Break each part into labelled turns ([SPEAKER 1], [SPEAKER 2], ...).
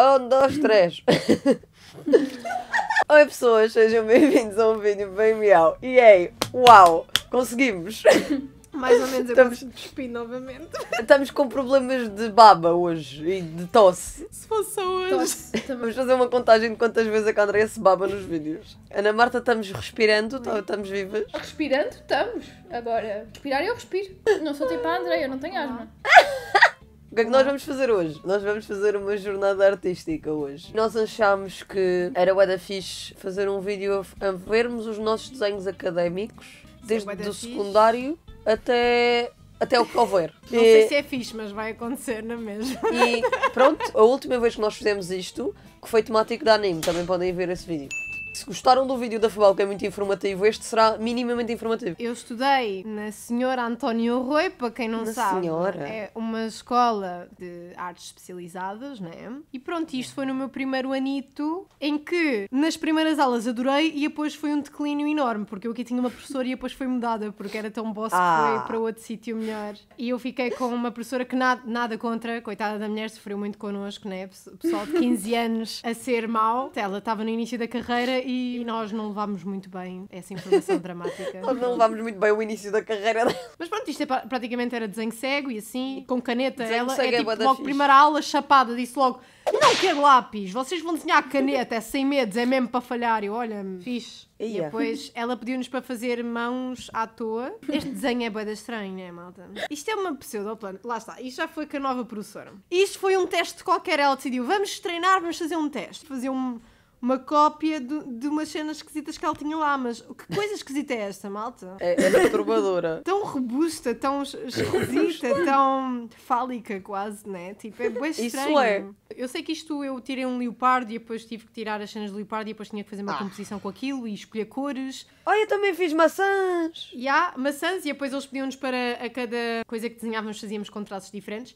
[SPEAKER 1] Um, dois, três. Oi pessoas, sejam bem-vindos a um vídeo bem miau. E aí, uau, conseguimos.
[SPEAKER 2] Mais ou menos eu estamos... despir novamente.
[SPEAKER 1] Estamos com problemas de baba hoje e de tosse. Se fosse hoje. Tosse. Vamos fazer uma contagem de quantas vezes a Andrea se baba nos vídeos. Ana Marta, estamos respirando, tá- estamos vivas.
[SPEAKER 3] Respirando, estamos. Agora, respirar eu respiro. Não sou tipo a Andrea, eu não tenho asma.
[SPEAKER 1] O que é que nós vamos fazer hoje? Nós vamos fazer uma jornada artística hoje. Nós achámos que era o fixe fazer um vídeo a vermos os nossos desenhos académicos, desde o secundário até até o que houver. Não sei se
[SPEAKER 2] é fixe, mas vai acontecer na é mesma.
[SPEAKER 1] E pronto, a última vez que nós fizemos isto, que foi temático de anime, também podem ver esse vídeo. Se gostaram do vídeo da FUBAL, que é muito
[SPEAKER 2] informativo, este será minimamente informativo. Eu estudei na Senhora António Rui, para quem não na sabe. Senhora. É uma escola de artes especializadas, né? E pronto, isto foi no meu primeiro anito, em que nas primeiras aulas adorei e depois foi um declínio enorme, porque eu aqui tinha uma professora e depois foi mudada, porque era tão bosta ah. que foi ah. para outro sítio melhor. E eu fiquei com uma professora que nada, nada contra, coitada da mulher, sofreu muito connosco, né? Pessoal de 15 anos a ser mau. Ela estava no início da carreira e, nós não levámos muito bem essa informação
[SPEAKER 1] dramática. nós não levámos muito bem o início da carreira dela.
[SPEAKER 2] Mas pronto, isto é, praticamente era desenho cego e assim, com caneta. ela é, é tipo, logo, primeira aula, chapada, disse logo: Não quero lápis, vocês vão desenhar caneta, é sem medos, é mesmo para falhar. Eu, olha, fixe. Yeah. E depois ela pediu-nos para fazer mãos à toa. Este desenho é boeda estranho, não é, malta? Isto é uma pseudo plano Lá está, isto já foi com a nova professora. Isto foi um teste qualquer, ela decidiu: Vamos treinar, vamos fazer um teste. Fazer um uma cópia de, de umas cenas esquisitas que ela tinha lá, mas que coisa esquisita é esta, malta? É, é perturbadora. tão robusta, tão esquisita, tão fálica quase, né? Tipo, é bem estranho. Isso é. Eu sei que isto, eu tirei um leopardo e depois tive que tirar as cenas do leopardo e depois tinha que fazer uma ah. composição com aquilo e escolher cores. Olha, eu também fiz maçãs! E há maçãs e depois eles pediam-nos para a cada coisa que desenhávamos fazíamos com diferentes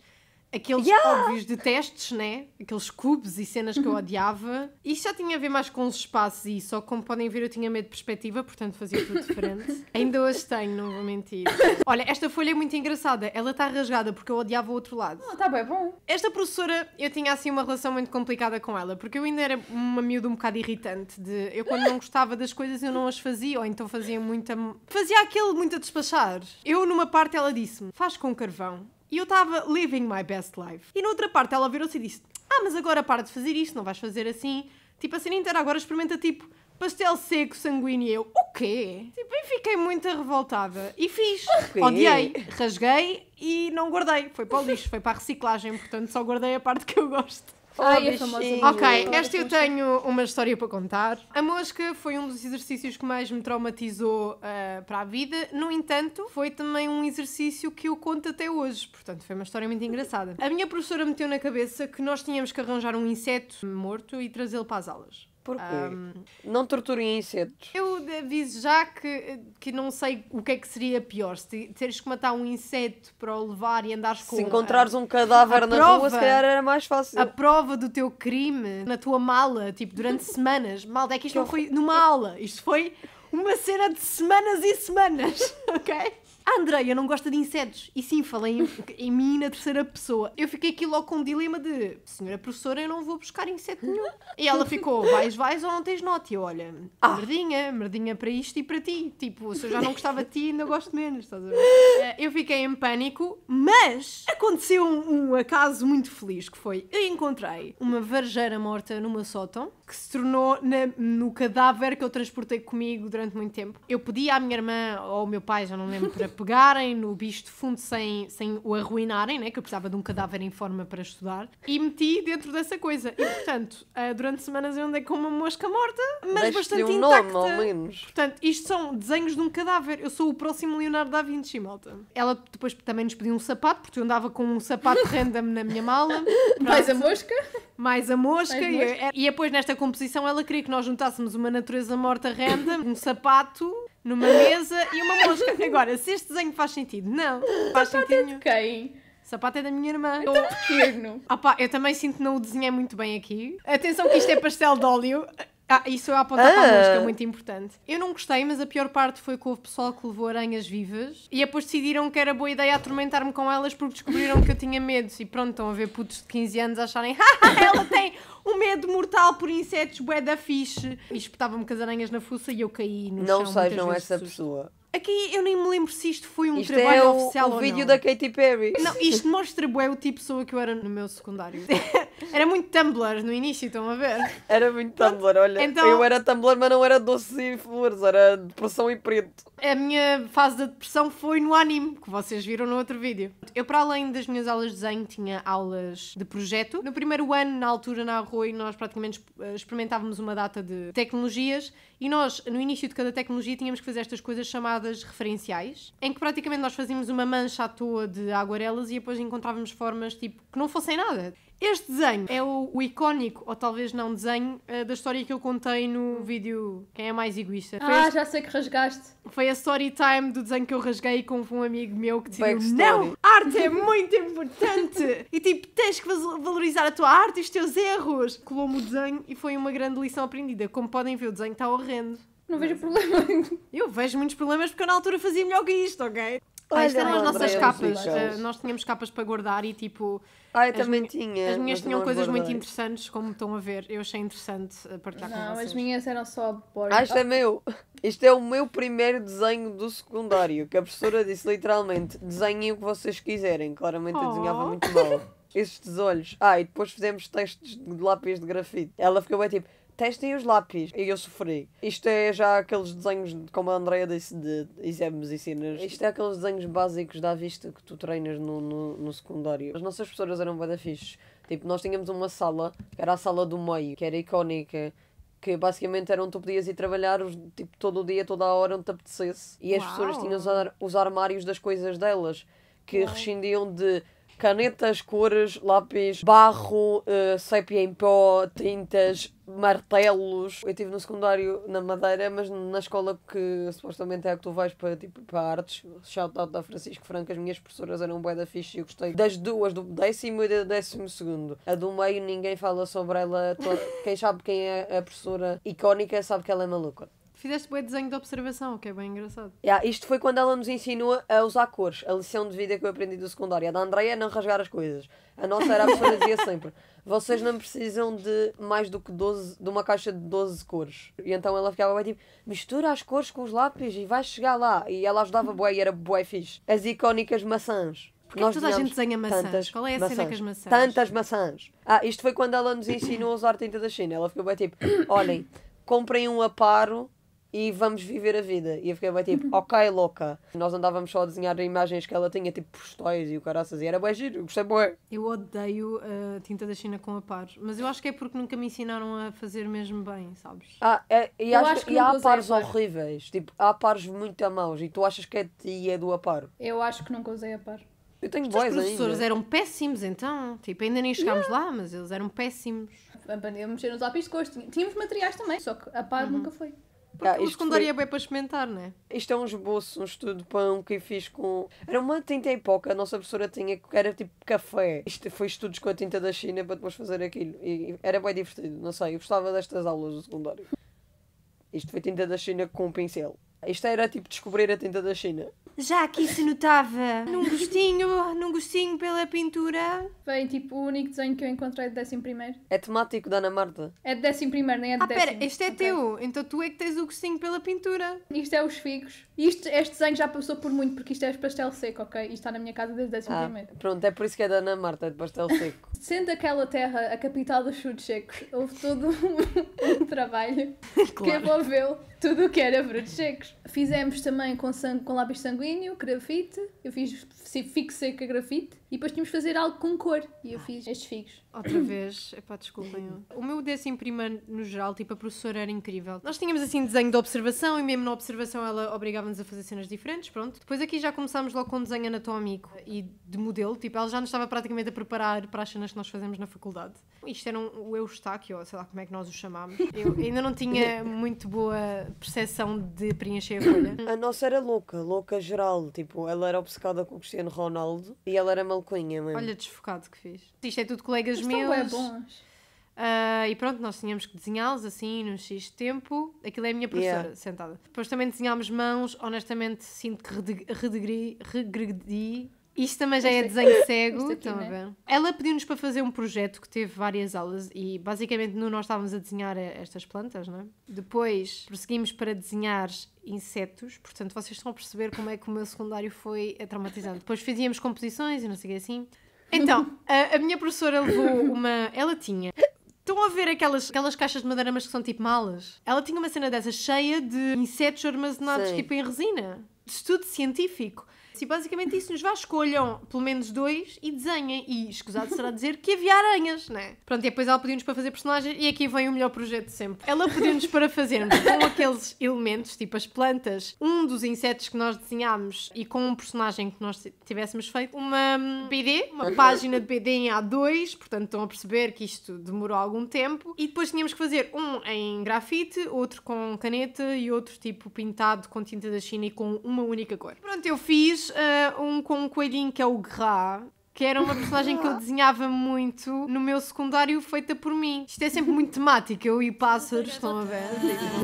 [SPEAKER 2] aqueles yeah! óbvios de testes, né? Aqueles cubos e cenas que eu uhum. odiava. Isso já tinha a ver mais com os espaços e só como podem ver eu tinha medo de perspectiva, portanto fazia tudo diferente. Ainda hoje tenho, não vou mentir. Olha, esta folha é muito engraçada. Ela está rasgada porque eu odiava o outro lado. Ah, oh, tá bem é bom. Esta professora, eu tinha assim uma relação muito complicada com ela, porque eu ainda era uma miúda um bocado irritante de... Eu quando não gostava das coisas eu não as fazia, ou então fazia muita... Fazia aquele muito a despachar. Eu numa parte ela disse-me, faz com carvão. E eu estava living my best life. E noutra parte ela virou-se e disse: Ah, mas agora para de fazer isto, não vais fazer assim. Tipo, a cena inteira agora experimenta tipo pastel seco, sanguíneo. E eu, o quê? Tipo, e fiquei muito revoltada. E fiz. Odiei, rasguei e não guardei. Foi para o lixo, foi para a reciclagem, portanto só guardei a parte que eu gosto. Ai, é Ok, esta eu tenho uma história para contar. A mosca foi um dos exercícios que mais me traumatizou uh, para a vida. No entanto, foi também um exercício que eu conto até hoje. Portanto, foi uma história muito engraçada. A minha professora meteu na cabeça que nós tínhamos que arranjar um inseto morto e trazê-lo para as aulas. Porquê? Um, não torturem insetos. Eu aviso já que, que não sei o que é que seria pior. Se teres que matar um inseto para o levar e andares com... Se encontrares um cadáver na prova, rua, se calhar era mais fácil. A prova do teu crime na tua mala, tipo, durante semanas. Malta, é que isto não foi numa aula. Isto foi uma cena de semanas e semanas, ok? a ah, Andreia não gosta de insetos. E sim, falei em, em mim na terceira pessoa. Eu fiquei aqui logo com um dilema de senhora professora, eu não vou buscar inseto nenhum. E ela ficou, vais, vais ou não tens nota? E olha, ah. merdinha, merdinha para isto e para ti. Tipo, se eu já não gostava de ti, ainda gosto menos, estás a ver? Eh, eu fiquei em pânico, mas aconteceu um, um acaso muito feliz que foi, eu encontrei uma varjeira morta numa sótão que se tornou na, no cadáver que eu transportei comigo durante muito tempo. Eu pedi à minha irmã ou ao meu pai, já não lembro, para pegarem no bicho de fundo sem, sem o arruinarem, né? que eu precisava de um cadáver em forma para estudar, e meti dentro dessa coisa. E, portanto, uh, durante semanas eu andei com uma mosca morta, mas bastante um intacta. Nome, ao menos. Portanto, isto são desenhos de um cadáver. Eu sou o próximo Leonardo da Vinci, malta. Ela depois também nos pediu um sapato, porque eu andava com um sapato random na minha mala. Mais a mosca? Mais a mosca. Mais e, mosca. É- e, é, é, e depois, nesta composição, ela queria que nós juntássemos uma natureza morta random, um sapato numa mesa e uma mosca. Agora, se este desenho faz sentido, não. Faz sentido é de quem? Sapato é da minha irmã. o pequeno. Ah pá, eu também sinto que não o desenhei muito bem aqui. Atenção que isto é pastel de óleo. Ah, isso eu apontar ah. para a música, é ah. muito importante. Eu não gostei, mas a pior parte foi com o pessoal que levou aranhas vivas e depois decidiram que era boa ideia atormentar-me com elas porque descobriram que eu tinha medo. E pronto, estão a ver putos de 15 anos acharem ela tem um medo mortal por insetos bué da fixe. E espetava-me com as aranhas na fuça e eu caí no não chão. Não sejam essa pessoa. Aqui eu nem me lembro se isto foi um isto trabalho é o, oficial o ou vídeo não. da Katy Perry. Não, isto mostra bué o tipo de pessoa que eu era no meu secundário. era muito Tumblr no início, estão a ver? Era muito Tumblr, olha. Então... Eu era Tumblr, mas não era doce e flores, era depressão e preto a minha fase da depressão foi no anime, que vocês viram no outro vídeo. Eu, para além das minhas aulas de desenho, tinha aulas de projeto. No primeiro ano, na altura, na Arroi, nós praticamente eh, experimentávamos uma data de tecnologias e nós, no início de cada tecnologia, tínhamos que fazer estas coisas chamadas referenciais, em que praticamente nós fazíamos uma mancha à toa de aguarelas e depois encontrávamos formas, tipo, que não fossem nada. Este desenho é o, o, icónico, ou talvez não desenho, eh, da história que eu contei no vídeo Quem é Mais Egoísta. Foi ah, este... já sei que rasgaste. Foi a story time do desenho que eu rasguei com um amigo meu que decidiu: Não! Arte é muito importante! e tipo, tens que valorizar a tua arte e os teus erros! Colou-me o desenho e foi uma grande lição aprendida. Como podem ver, o desenho está horrendo. Não vejo problema. Eu vejo muitos problemas porque eu na altura fazia melhor que isto, ok? Olha, isto eram as nossas capas. Uh, nós tínhamos capas para guardar e tipo. Ah, eu também tinha. As minhas tinham coisas muito interessantes, como estão a ver. Eu achei interessante eh, partilhar não, com vocês. Não, as
[SPEAKER 3] minhas eram só boring. Ah, isto é meu.
[SPEAKER 2] Isto é
[SPEAKER 1] o meu primeiro desenho do secundário. Que a professora disse literalmente: desenhem o que vocês quiserem. Claramente oh. eu desenhava oh. muito mal. Estes olhos. Ah, e depois fizemos testes de lápis de grafite. Ela ficou bem tipo testem os lápis. E eu sofri. Isto é já aqueles desenhos, como a Andrea disse, de exames e cenas. Isto é aqueles desenhos básicos da vista que tu treinas no, no, no secundário. As nossas professoras eram bada fixes. Tipo, nós tínhamos uma sala, que era a sala do meio, que era icónica, que basicamente era onde tu podias ir trabalhar tipo, todo o dia, toda a hora, onde te apetecesse. E as Uau. pessoas tinham os, ar os armários das coisas delas, que Uau. rescindiam de canetas, cores, lápis, barro, uh, sépia em pó, tintas, martelos. Eu tive no secundário na Madeira, mas na escola que supostamente é a que tu vais para, tipo, para artes, shout out da Francisco Franco, as minhas professoras eram bué da ficha e eu gostei das duas, do décimo e do décimo segundo. A do meio ninguém fala sobre ela, quem sabe quem é a professora icónica sabe que ela é maluca.
[SPEAKER 2] Fizeste bem desenho de observação, o que é bem engraçado.
[SPEAKER 1] Yeah, isto foi quando ela nos ensinou a usar cores, a lição de vida que eu aprendi do secundário. A da Andrea é não rasgar as coisas. A nossa era a que dizia sempre: vocês não precisam de mais do que 12, de uma caixa de 12 cores. E então ela ficava bem tipo: mistura as cores com os lápis e vais chegar lá. E ela ajudava bué e era bué fixe. As icónicas maçãs. Porque nós toda a gente desenha maçãs. Qual é a maçãs. cena com as maçãs? Tantas maçãs. Ah, isto foi quando ela nos ensinou a usar tinta da China. Ela ficou bem tipo: olhem, comprem um aparo e vamos viver a vida. E eu fiquei bem tipo, uhum. ok, louca. Nós andávamos só a desenhar imagens que ela tinha, tipo postais e
[SPEAKER 2] o caraças, e era bem giro, gostei bem. Eu odeio a tinta da China com a pares, mas eu acho que é porque nunca me ensinaram a fazer mesmo bem, sabes?
[SPEAKER 1] Ah, é, e, acho, acho que e há pares horríveis, tipo, há pares muito a mãos, e tu achas que é de ti e é do aparo.
[SPEAKER 2] Eu acho que nunca usei a par.
[SPEAKER 1] Eu tenho Os professores ainda. eram
[SPEAKER 2] péssimos então, tipo, ainda nem chegámos yeah. lá, mas eles eram péssimos.
[SPEAKER 3] Aprendíamos a mexer nos lápis de cores, tínhamos materiais também, só que a par uhum. nunca foi.
[SPEAKER 2] Porque ah, o secundário foi... é bem
[SPEAKER 3] para experimentar, não é?
[SPEAKER 1] Isto é um esboço, um estudo de pão que fiz com. Era uma tinta em pó que a nossa professora tinha, que era tipo café. Isto foi estudos com a tinta da China para depois fazer aquilo. E era bem divertido, não sei. Eu gostava destas aulas do secundário. Isto foi tinta da China com um pincel. Isto era tipo descobrir a tinta da China.
[SPEAKER 3] Já aqui se notava num gostinho, num gostinho pela pintura. Bem, tipo, o único desenho que eu encontrei de 11.
[SPEAKER 1] É temático da Ana Marta.
[SPEAKER 3] É de 11, nem é de 11. Ah, pera, este é okay. teu. Então tu é que tens o gostinho pela pintura. Isto é os figos. Isto, este desenho já passou por muito, porque isto é pastel seco, ok? Isto está na minha casa desde 11. ah,
[SPEAKER 1] Pronto, é por isso que é da Ana Marta, é de pastel seco.
[SPEAKER 3] Sendo aquela terra a capital dos frutos secos, houve todo um, um trabalho claro. que envolveu tudo o que era frutos secos fizemos também com, sangue, com lápis sanguíneo, grafite. Eu fiz fixe com grafite. E depois tínhamos de fazer algo com cor. E eu ah, fiz estes figos. Outra vez, epá, desculpem.
[SPEAKER 2] -o. o meu décimo primeiro, no geral, tipo, a professora era incrível. Nós tínhamos, assim,
[SPEAKER 3] desenho de observação e mesmo na
[SPEAKER 2] observação ela obrigava-nos a fazer cenas diferentes, pronto. Depois aqui já começámos logo com desenho anatómico e de modelo, tipo, ela já nos estava praticamente a preparar para as cenas que nós fazemos na faculdade. Isto era um, o Eustáquio, ou sei lá como é que nós o chamámos. Eu ainda não tinha muito boa percepção de preencher a folha.
[SPEAKER 1] A nossa era louca, louca geral, tipo, ela era obcecada com o Cristiano Ronaldo e ela era malcunha mesmo. Olha,
[SPEAKER 2] desfocado que fiz. Isto é tudo colegas Bem bons. Uh, e pronto, nós tínhamos que desenhá-los assim, num X tempo. Aquilo é a minha professora, yeah. sentada. Depois também desenhámos mãos, honestamente sinto que regredi. Isto também já é, é desenho cego, aqui, estão né? a ver? Ela pediu-nos para fazer um projeto que teve várias aulas e basicamente nós estávamos a desenhar eh, estas plantas, não é? Depois prosseguimos para desenhar insetos, portanto vocês estão a perceber como é que o meu secundário foi traumatizante. Depois fazíamos composições e não sei o que é assim. Então, a, a minha professora levou uma. Ela tinha Estão a ver aquelas, aquelas caixas de madeira, mas que são tipo malas? Ela tinha uma cena dessas cheia de insetos armazenados Sei. tipo em resina. Estudo científico e basicamente isso nos vá escolham pelo menos dois e desenhem. E escusado será dizer que havia aranhas, né? Pronto, e depois ela pediu-nos para fazer personagens e aqui vem o melhor projeto de sempre. Ela pediu-nos para fazermos com aqueles elementos, tipo as plantas, um dos insetos que nós desenhámos e com um personagem que nós tivéssemos feito, uma BD, hum, uma página de BD em A2, portanto estão a perceber que isto demorou algum tempo. E depois tínhamos que fazer um em grafite, outro com caneta e outro tipo pintado com tinta da China e com uma única cor. Pronto, eu fiz uh, um com um coelhinho que é o Gra. que era uma personagem que eu desenhava muito no meu secundário, feita por mim. Isto é sempre muito temático, eu e pássaros, é, estão a ver?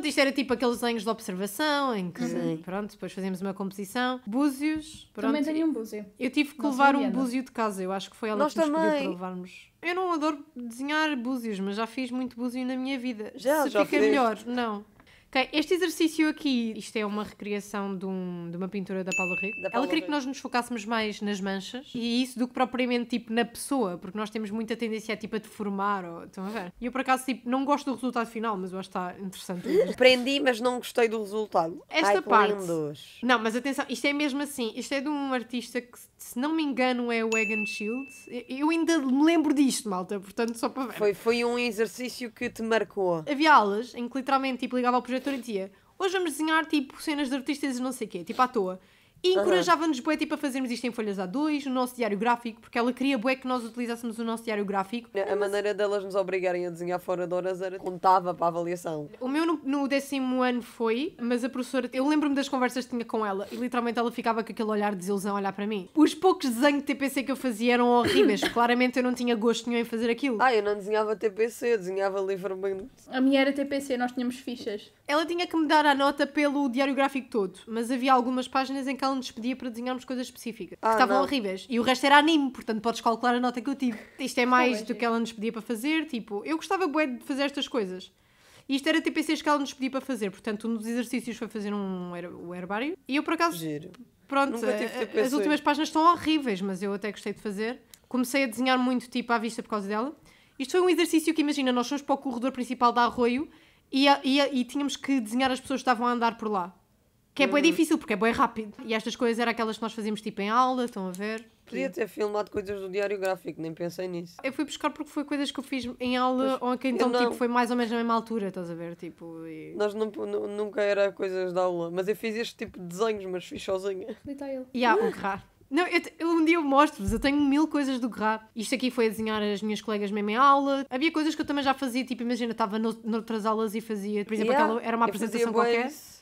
[SPEAKER 2] Isto era tipo aqueles desenhos de observação, em que, Sim. pronto, depois fazíamos uma composição. Búzios, pronto. Também um
[SPEAKER 3] búzio. Eu tive que Nossa, levar um búzio
[SPEAKER 2] de casa, eu acho que foi ela Nós que nos pediu para levarmos. Eu não adoro desenhar búzios, mas já fiz muito búzio na minha vida. Já, Se já fica fiz. melhor, não. Ok, este exercício aqui, isto é uma recriação de, um, de uma pintura da Paula Rico. Ela queria que nós nos focássemos mais nas manchas e isso do que propriamente tipo na pessoa, porque nós temos muita tendência a tipo a deformar, ou, estão a ver? E eu por acaso tipo, não gosto do resultado final, mas eu acho que está interessante. Prendi, mas não gostei do resultado. Esta Ai, parte. Lindos. Não, mas atenção, isto é mesmo assim, isto é de um artista que, se não me engano, é o Egan Shields. Eu ainda me lembro disto, malta, portanto, só para ver. Foi, foi um exercício que te marcou. Havia aulas em que literalmente tipo, ligava ao projeto diretora dizia: Hoje vamos desenhar tipo cenas de artistas e não sei o quê, tipo à toa. E encorajava-nos bué, tipo, a fazermos isto em folhas A2, no nosso diário gráfico, porque ela queria bué que nós utilizássemos o nosso diário gráfico. A Mas... maneira delas nos obrigarem a desenhar
[SPEAKER 1] fora de horas era contava para a avaliação.
[SPEAKER 2] O meu no, no décimo ano foi, mas a professora, eu lembro-me das conversas que tinha com ela e literalmente ela ficava com aquele olhar de desilusão a olhar para mim. Os poucos desenhos de TPC que eu fazia eram horríveis, claramente eu não tinha gosto nenhum em fazer aquilo. Ah, eu não desenhava TPC, eu desenhava livremente. A minha era TPC, nós tínhamos fichas. Ela tinha que me dar a nota pelo diário gráfico todo, mas havia algumas páginas em que ela nos pedia para desenharmos coisas específicas, ah, que estavam não. horríveis. E o resto era anime, portanto podes calcular a nota que eu tive. Isto é mais do que ela nos pedia para fazer, tipo, eu gostava bué de fazer estas coisas. E isto era TPCs que ela nos pedia para fazer, portanto um dos exercícios foi fazer um o herbário. E eu por acaso... Giro. Pronto, a, as últimas páginas estão horríveis, mas eu até gostei de fazer. Comecei a desenhar muito, tipo, à vista por causa dela. Isto foi um exercício que, imagina, nós fomos para o corredor principal da Arroio e, e, e, tínhamos que desenhar as pessoas que estavam a andar por lá. Que é bem uhum. difícil, porque é bem rápido. E estas coisas eram aquelas que nós fazíamos tipo em aula, estão a ver? Podia tipo, ter
[SPEAKER 1] filmado coisas do diário gráfico, nem pensei nisso.
[SPEAKER 2] Eu fui buscar porque foi coisas que eu fiz em aula, pois, ou que então tipo, foi mais ou menos na mesma altura, estás a ver? Tipo, e...
[SPEAKER 1] Nós não, nunca era coisas da aula, mas eu fiz este tipo de desenhos, mas fiz sozinha. E há o raro.
[SPEAKER 2] Não, eu, eu, um dia eu mostro-vos, eu tenho mil coisas do Grá. Isto aqui foi a desenhar as minhas colegas mesmo em aula. Havia coisas que eu também já fazia, tipo, imagina, estava no, noutras aulas e fazia, por exemplo, yeah, aquela, era uma apresentação qualquer. Isso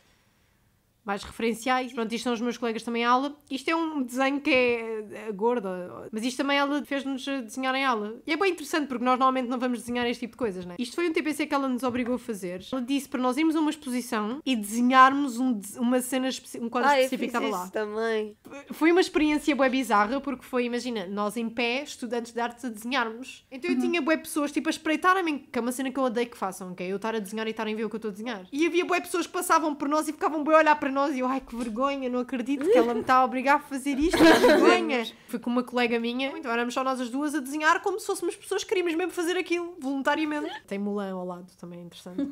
[SPEAKER 2] mais referenciais. Pronto, isto são os meus colegas também em aula. Isto é um desenho que é, é, é gorda, mas isto também ela fez-nos eh, desenhar em aula. E é bem interessante porque nós normalmente não vamos desenhar este tipo de coisas, né? Isto foi um TPC que ela nos obrigou a fazer. Ela disse para nós irmos a uma exposição e desenharmos um, uma cena, um quadro ah, específico que estava lá. também. Foi uma experiência bué bizarra porque foi, imagina, nós em pé, estudantes de artes a desenharmos. Então eu uhum. tinha bué pessoas tipo a espreitar a mim que é uma cena que eu odeio que façam, ok? É eu estar a desenhar e estarem a ver o que eu estou a desenhar. E havia bué pessoas que passavam por nós e ficavam bué a olhar para nós e eu, ai que vergonha, não acredito que ela me está a obrigar a fazer isto, que vergonha. Fui com uma colega minha, então éramos só nós as duas a desenhar como se fôssemos pessoas que queríamos mesmo fazer aquilo, voluntariamente. Tem Mulan ao lado, também é interessante.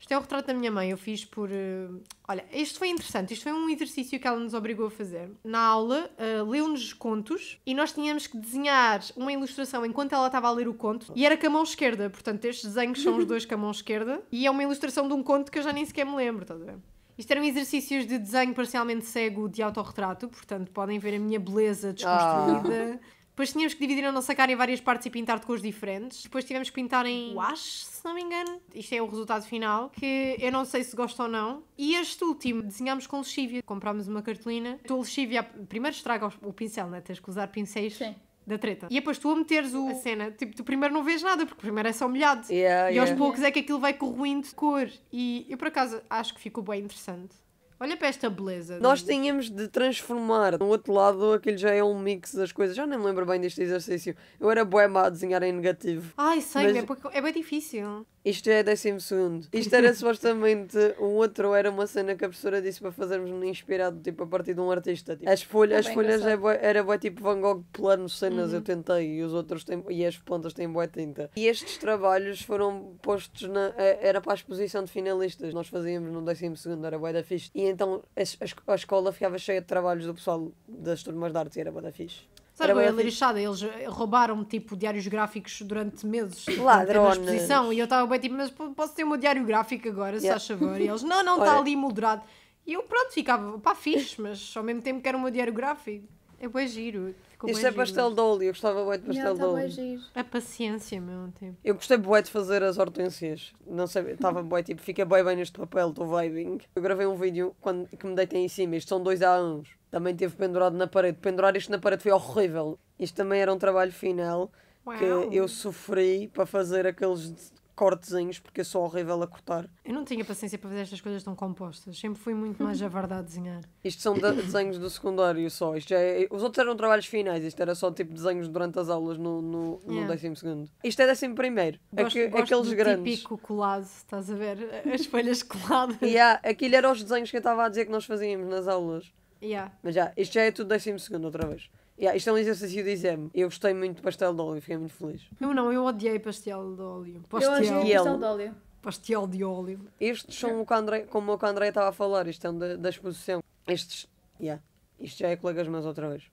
[SPEAKER 2] Isto é o retrato da minha mãe, eu fiz por. Uh... Olha, isto foi interessante, isto foi um exercício que ela nos obrigou a fazer. Na aula, uh, leu-nos contos e nós tínhamos que desenhar uma ilustração enquanto ela estava a ler o conto e era com a mão esquerda, portanto, estes desenhos são os dois com a mão esquerda e é uma ilustração de um conto que eu já nem sequer me lembro, estás a ver? Isto eram exercícios de desenho parcialmente cego de autorretrato, portanto podem ver a minha beleza desconstruída. Oh. Depois tínhamos que dividir a nossa cara em várias partes e pintar de cores diferentes. Depois tivemos que pintar em wash, se não me engano. Isto é o resultado final, que eu não sei se gosto ou não. E este último desenhámos com lexívia. Comprámos uma cartolina. Tu a lexívia primeiro estraga o pincel, né? Tens que usar pincéis. Sim da treta. E é depois tu a meteres o, a cena, tipo, tu primeiro não vês nada, porque primeiro é só molhado. Yeah, e aos yeah. poucos é que aquilo vai corroendo de cor. E eu, por acaso, acho que ficou bem interessante. Olha para esta beleza. Nós
[SPEAKER 1] tínhamos de transformar. No outro lado, aquele já é um mix das coisas. Já nem me lembro bem deste exercício. Eu era boema a desenhar em negativo. Ai, sei, mas...
[SPEAKER 2] é, é bem difícil.
[SPEAKER 1] Isto é décimo segundo. Isto era supostamente um outro, era uma cena que a professora disse para fazermos inspirado, tipo, a partir de um artista. Tipo. As folhas, tá as folhas é era boa, tipo Van Gogh plano cenas, uhum. eu tentei, e os outros têm, e as pontas têm boa tinta. E estes trabalhos foram postos na, eh, era para a exposição de finalistas. Nós fazíamos no décimo segundo, era boa da fixe. E então a, a, a escola ficava cheia de trabalhos do pessoal das turmas de arte e era boa da fixe.
[SPEAKER 2] Sabe, era é eu lixada, eles roubaram-me tipo diários gráficos durante meses Ladrones. na exposição e eu estava bem tipo, mas posso ter um diário gráfico agora, yeah. se faz favor? E eles, não, não, está ali moldurado. E eu pronto, ficava, pá, fixe, mas ao mesmo tempo que era um diário gráfico. É bem giro. Ficou Isto é giro. pastel
[SPEAKER 1] de óleo, eu gostava bem de pastel tá de óleo. Giro.
[SPEAKER 2] A paciência, meu tempo.
[SPEAKER 1] Eu gostei bem de fazer as hortênsias. Não sei, estava bem tipo, fica bem bem neste papel, estou vibing. Eu gravei um vídeo quando, que me deitem em cima, isto são dois há anos também teve pendurado na parede. Pendurar isto na parede foi horrível. Isto também era um trabalho final Uau. que eu sofri para fazer aqueles cortezinhos, porque eu sou horrível a cortar.
[SPEAKER 2] Eu não tinha paciência para fazer estas coisas tão compostas. Sempre fui muito mais a verdade a desenhar.
[SPEAKER 1] Isto são de desenhos do secundário só. Isto é... Os outros eram trabalhos finais. Isto era só tipo desenhos durante as aulas no, no, yeah. no décimo segundo. Isto é décimo primeiro. É gosto, Aqu gosto aqueles do grandes. típico
[SPEAKER 2] colado, estás a ver? As folhas coladas. E yeah,
[SPEAKER 1] aquilo eram os desenhos que eu estava a dizer que nós fazíamos nas aulas. Yeah. Mas já, isto já é tudo 12 segundo outra vez. Yeah, isto é um exercício de exame. Eu gostei muito de pastel de óleo, fiquei muito feliz.
[SPEAKER 2] Eu não, eu odiei pastel de óleo. Pastel. Eu pastel de óleo. Pastel de óleo.
[SPEAKER 1] Estes são o que André, como o que André estava a falar, isto é da, da exposição. Estes, yeah, isto já é colegas meus outra vez.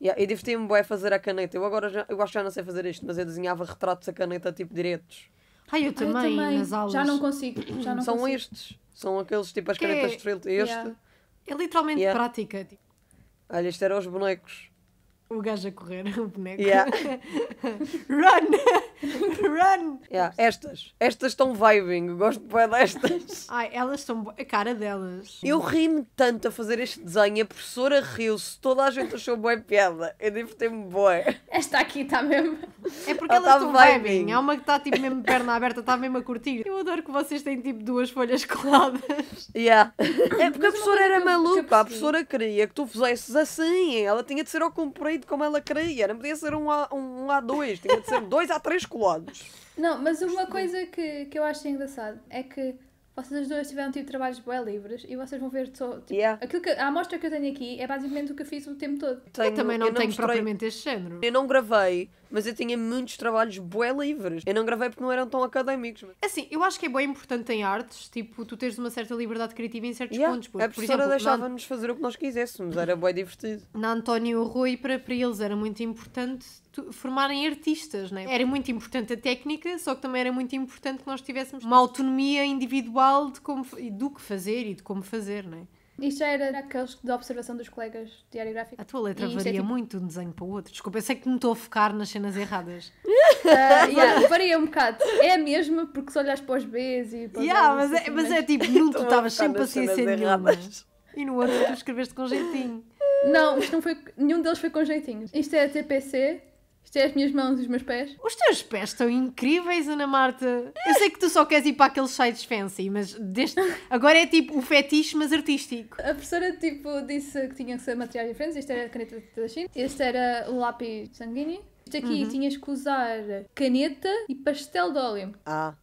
[SPEAKER 1] Yeah, e diverti-me bem fazer a caneta. Eu agora já, eu acho que já não sei fazer isto, mas eu desenhava retratos a caneta tipo diretos. Ai, eu também, ah, eu também. nas aulas. Já não consigo. Já não são consigo. estes. São aqueles tipo as que é canetas de filtro. Este. Yeah
[SPEAKER 2] é literalmente yeah. prática. Tipo.
[SPEAKER 1] Olha, isto eram os bonecos. O gajo a correr,
[SPEAKER 2] o boneco. Yeah. Run! Run!
[SPEAKER 1] Yeah. Estas, estas estão vibing, gosto bem destas.
[SPEAKER 2] Ai, elas são a cara delas. Eu ri-me
[SPEAKER 1] tanto a fazer este desenho, a professora riu-se, toda a gente achou boa piada. Eu devo ter me boa.
[SPEAKER 2] Esta aqui está mesmo. É porque Ela elas tá estão vibing. vibing. Há uma que está tipo mesmo perna aberta, está mesmo a curtir. Eu adoro que vocês têm tipo duas folhas coladas. Yeah. É porque a professora era
[SPEAKER 1] maluca, a professora queria que tu fizesses assim. Ela tinha de ser ao comprido como ela queria, não podia ser um, a, um A2, tinha de ser dois A3 colados.
[SPEAKER 3] Não, mas uma coisa que, que eu acho engraçado é que vocês as duas tiveram tipo trabalhos bem livres e vocês vão ver só. Tipo, yeah. aquilo que, a amostra que eu tenho aqui é basicamente o que eu fiz o tempo todo. Tenho, eu também não eu tenho propriamente
[SPEAKER 2] este género.
[SPEAKER 1] Eu não gravei, mas eu tinha muitos trabalhos bué livres. Eu não gravei porque não eram tão académicos. Mas...
[SPEAKER 2] Assim, eu acho que é bem importante em artes, tipo, tu teres uma certa liberdade criativa em certos yeah. pontos. Porque, a professora deixava-nos na... fazer o que nós quiséssemos, era bem divertido. Na António Rui, para, para eles era muito importante formarem artistas, né? Era muito importante a técnica, só que também era muito importante que nós
[SPEAKER 3] tivéssemos uma autonomia
[SPEAKER 2] individual de como, do que fazer e de como fazer, né?
[SPEAKER 3] Isto já era aqueles da observação dos colegas de área gráfica. A tua letra e é varia tipo
[SPEAKER 2] muito de um desenho para o outro. Desculpa, eu sei que me estou a focar nas cenas erradas.
[SPEAKER 3] Uh, yeah, varia um bocado. É a mesma, porque se olhas para os Bs e para yeah, mas, é, assim, é, mas, mas é tipo, num tu estavas sem paciência assim nenhuma. E no outro tu escreveste com jeitinho. Não, isto não foi, nenhum deles foi com jeitinho. Isto é a TPC, isto é as minhas mãos e os meus pés. Os teus pés estão incríveis, Ana Marta. Eu sei que
[SPEAKER 2] tu só queres ir para aqueles sites fancy, mas deste... agora é tipo o fetiche, mas artístico.
[SPEAKER 3] A professora tipo, disse que tinha que ser materiais diferentes. Isto era a caneta da China, este era o lápis sanguíneo. Isto aqui uhum. tinhas que usar caneta e pastel de óleo.
[SPEAKER 1] Ah.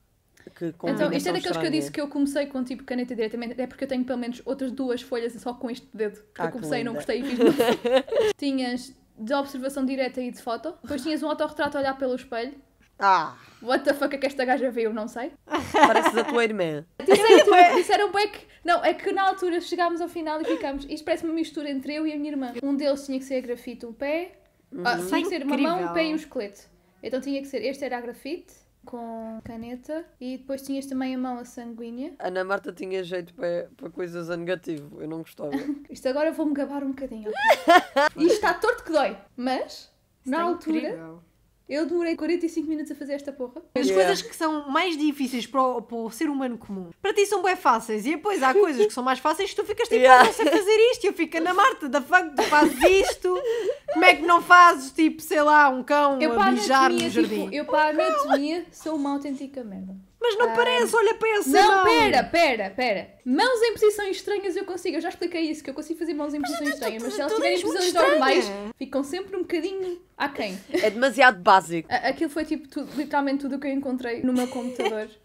[SPEAKER 1] que Então, isto é daqueles estranha. que eu disse que eu
[SPEAKER 3] comecei com tipo caneta diretamente, é porque eu tenho pelo menos outras duas folhas só com este dedo. ah, eu comecei e não gostei e fiz Tinhas de observação direta e de foto. Depois tinhas um autorretrato a olhar pelo espelho. Ah! What the fuck é que esta gaja viu? Não sei.
[SPEAKER 1] Pareces a tua irmã.
[SPEAKER 3] Disseram, disseram bem que. Não, é que na altura chegámos ao final e ficámos. Isto parece uma mistura entre eu e a minha irmã. Um deles tinha que ser a grafite, um pé. Ah, uhum. Ah, tinha que ser uma mão, um pé e um esqueleto. Então tinha que ser. Este era a grafite com caneta e depois tinhas também a mão a sanguínea.
[SPEAKER 1] Ana Marta tinha jeito para, para coisas a negativo, eu não gostava.
[SPEAKER 3] Isto agora vou-me gabar um bocadinho. Okay? Isto está torto que dói, mas na altura. Incrível. Eu demorei 45 minutos a fazer esta porra. As yeah. coisas que são mais difíceis
[SPEAKER 2] para o, para o, ser humano comum, para ti são bem fáceis. E depois há coisas que são mais fáceis tu ficas tipo, yeah. não sei fazer isto. Eu fico, na Marta, da fuck, tu fazes isto? Como é que não fazes, tipo, sei
[SPEAKER 3] lá, um cão eu a mijar no tipo, jardim? eu para a anatomia sou uma autêntica merda. Mas não ah, parece, olha para essa não, não, pera, pera, pera. Mãos em posições estranhas eu consigo, eu já expliquei isso, que eu consigo fazer mãos em mas posições estranhas, mas se elas estiverem em posições normais, ficam sempre um bocadinho aquém. É demasiado básico. Aquilo foi tipo tudo, literalmente tudo o que eu encontrei no meu computador.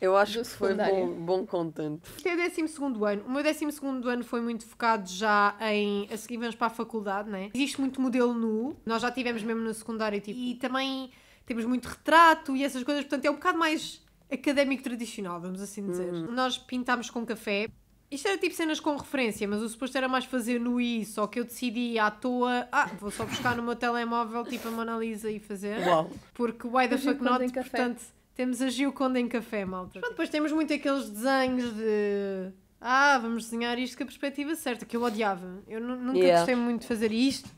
[SPEAKER 1] Eu acho que foi bom, bom content.
[SPEAKER 3] Até 12 ano. O meu 12 ano foi muito
[SPEAKER 2] focado já em. A seguir vamos para a faculdade, né? Existe muito modelo nu. Nós já tivemos mesmo no secundário, tipo. E também temos muito retrato e essas coisas, portanto é um bocado mais académico tradicional, vamos assim dizer. Uhum. Nós pintámos com café. Isto era tipo cenas com referência, mas o suposto era mais fazer no i, só que eu decidi à toa, ah, vou só buscar no meu telemóvel, tipo a Mona Lisa e fazer. Uau. Porque why the fuck not, portanto, temos a Gil em café, malta. Pronto, depois tipo, temos muito aqueles desenhos de ah, vamos desenhar isto com a perspectiva certa, que eu odiava. Eu nunca yeah. gostei muito de fazer isto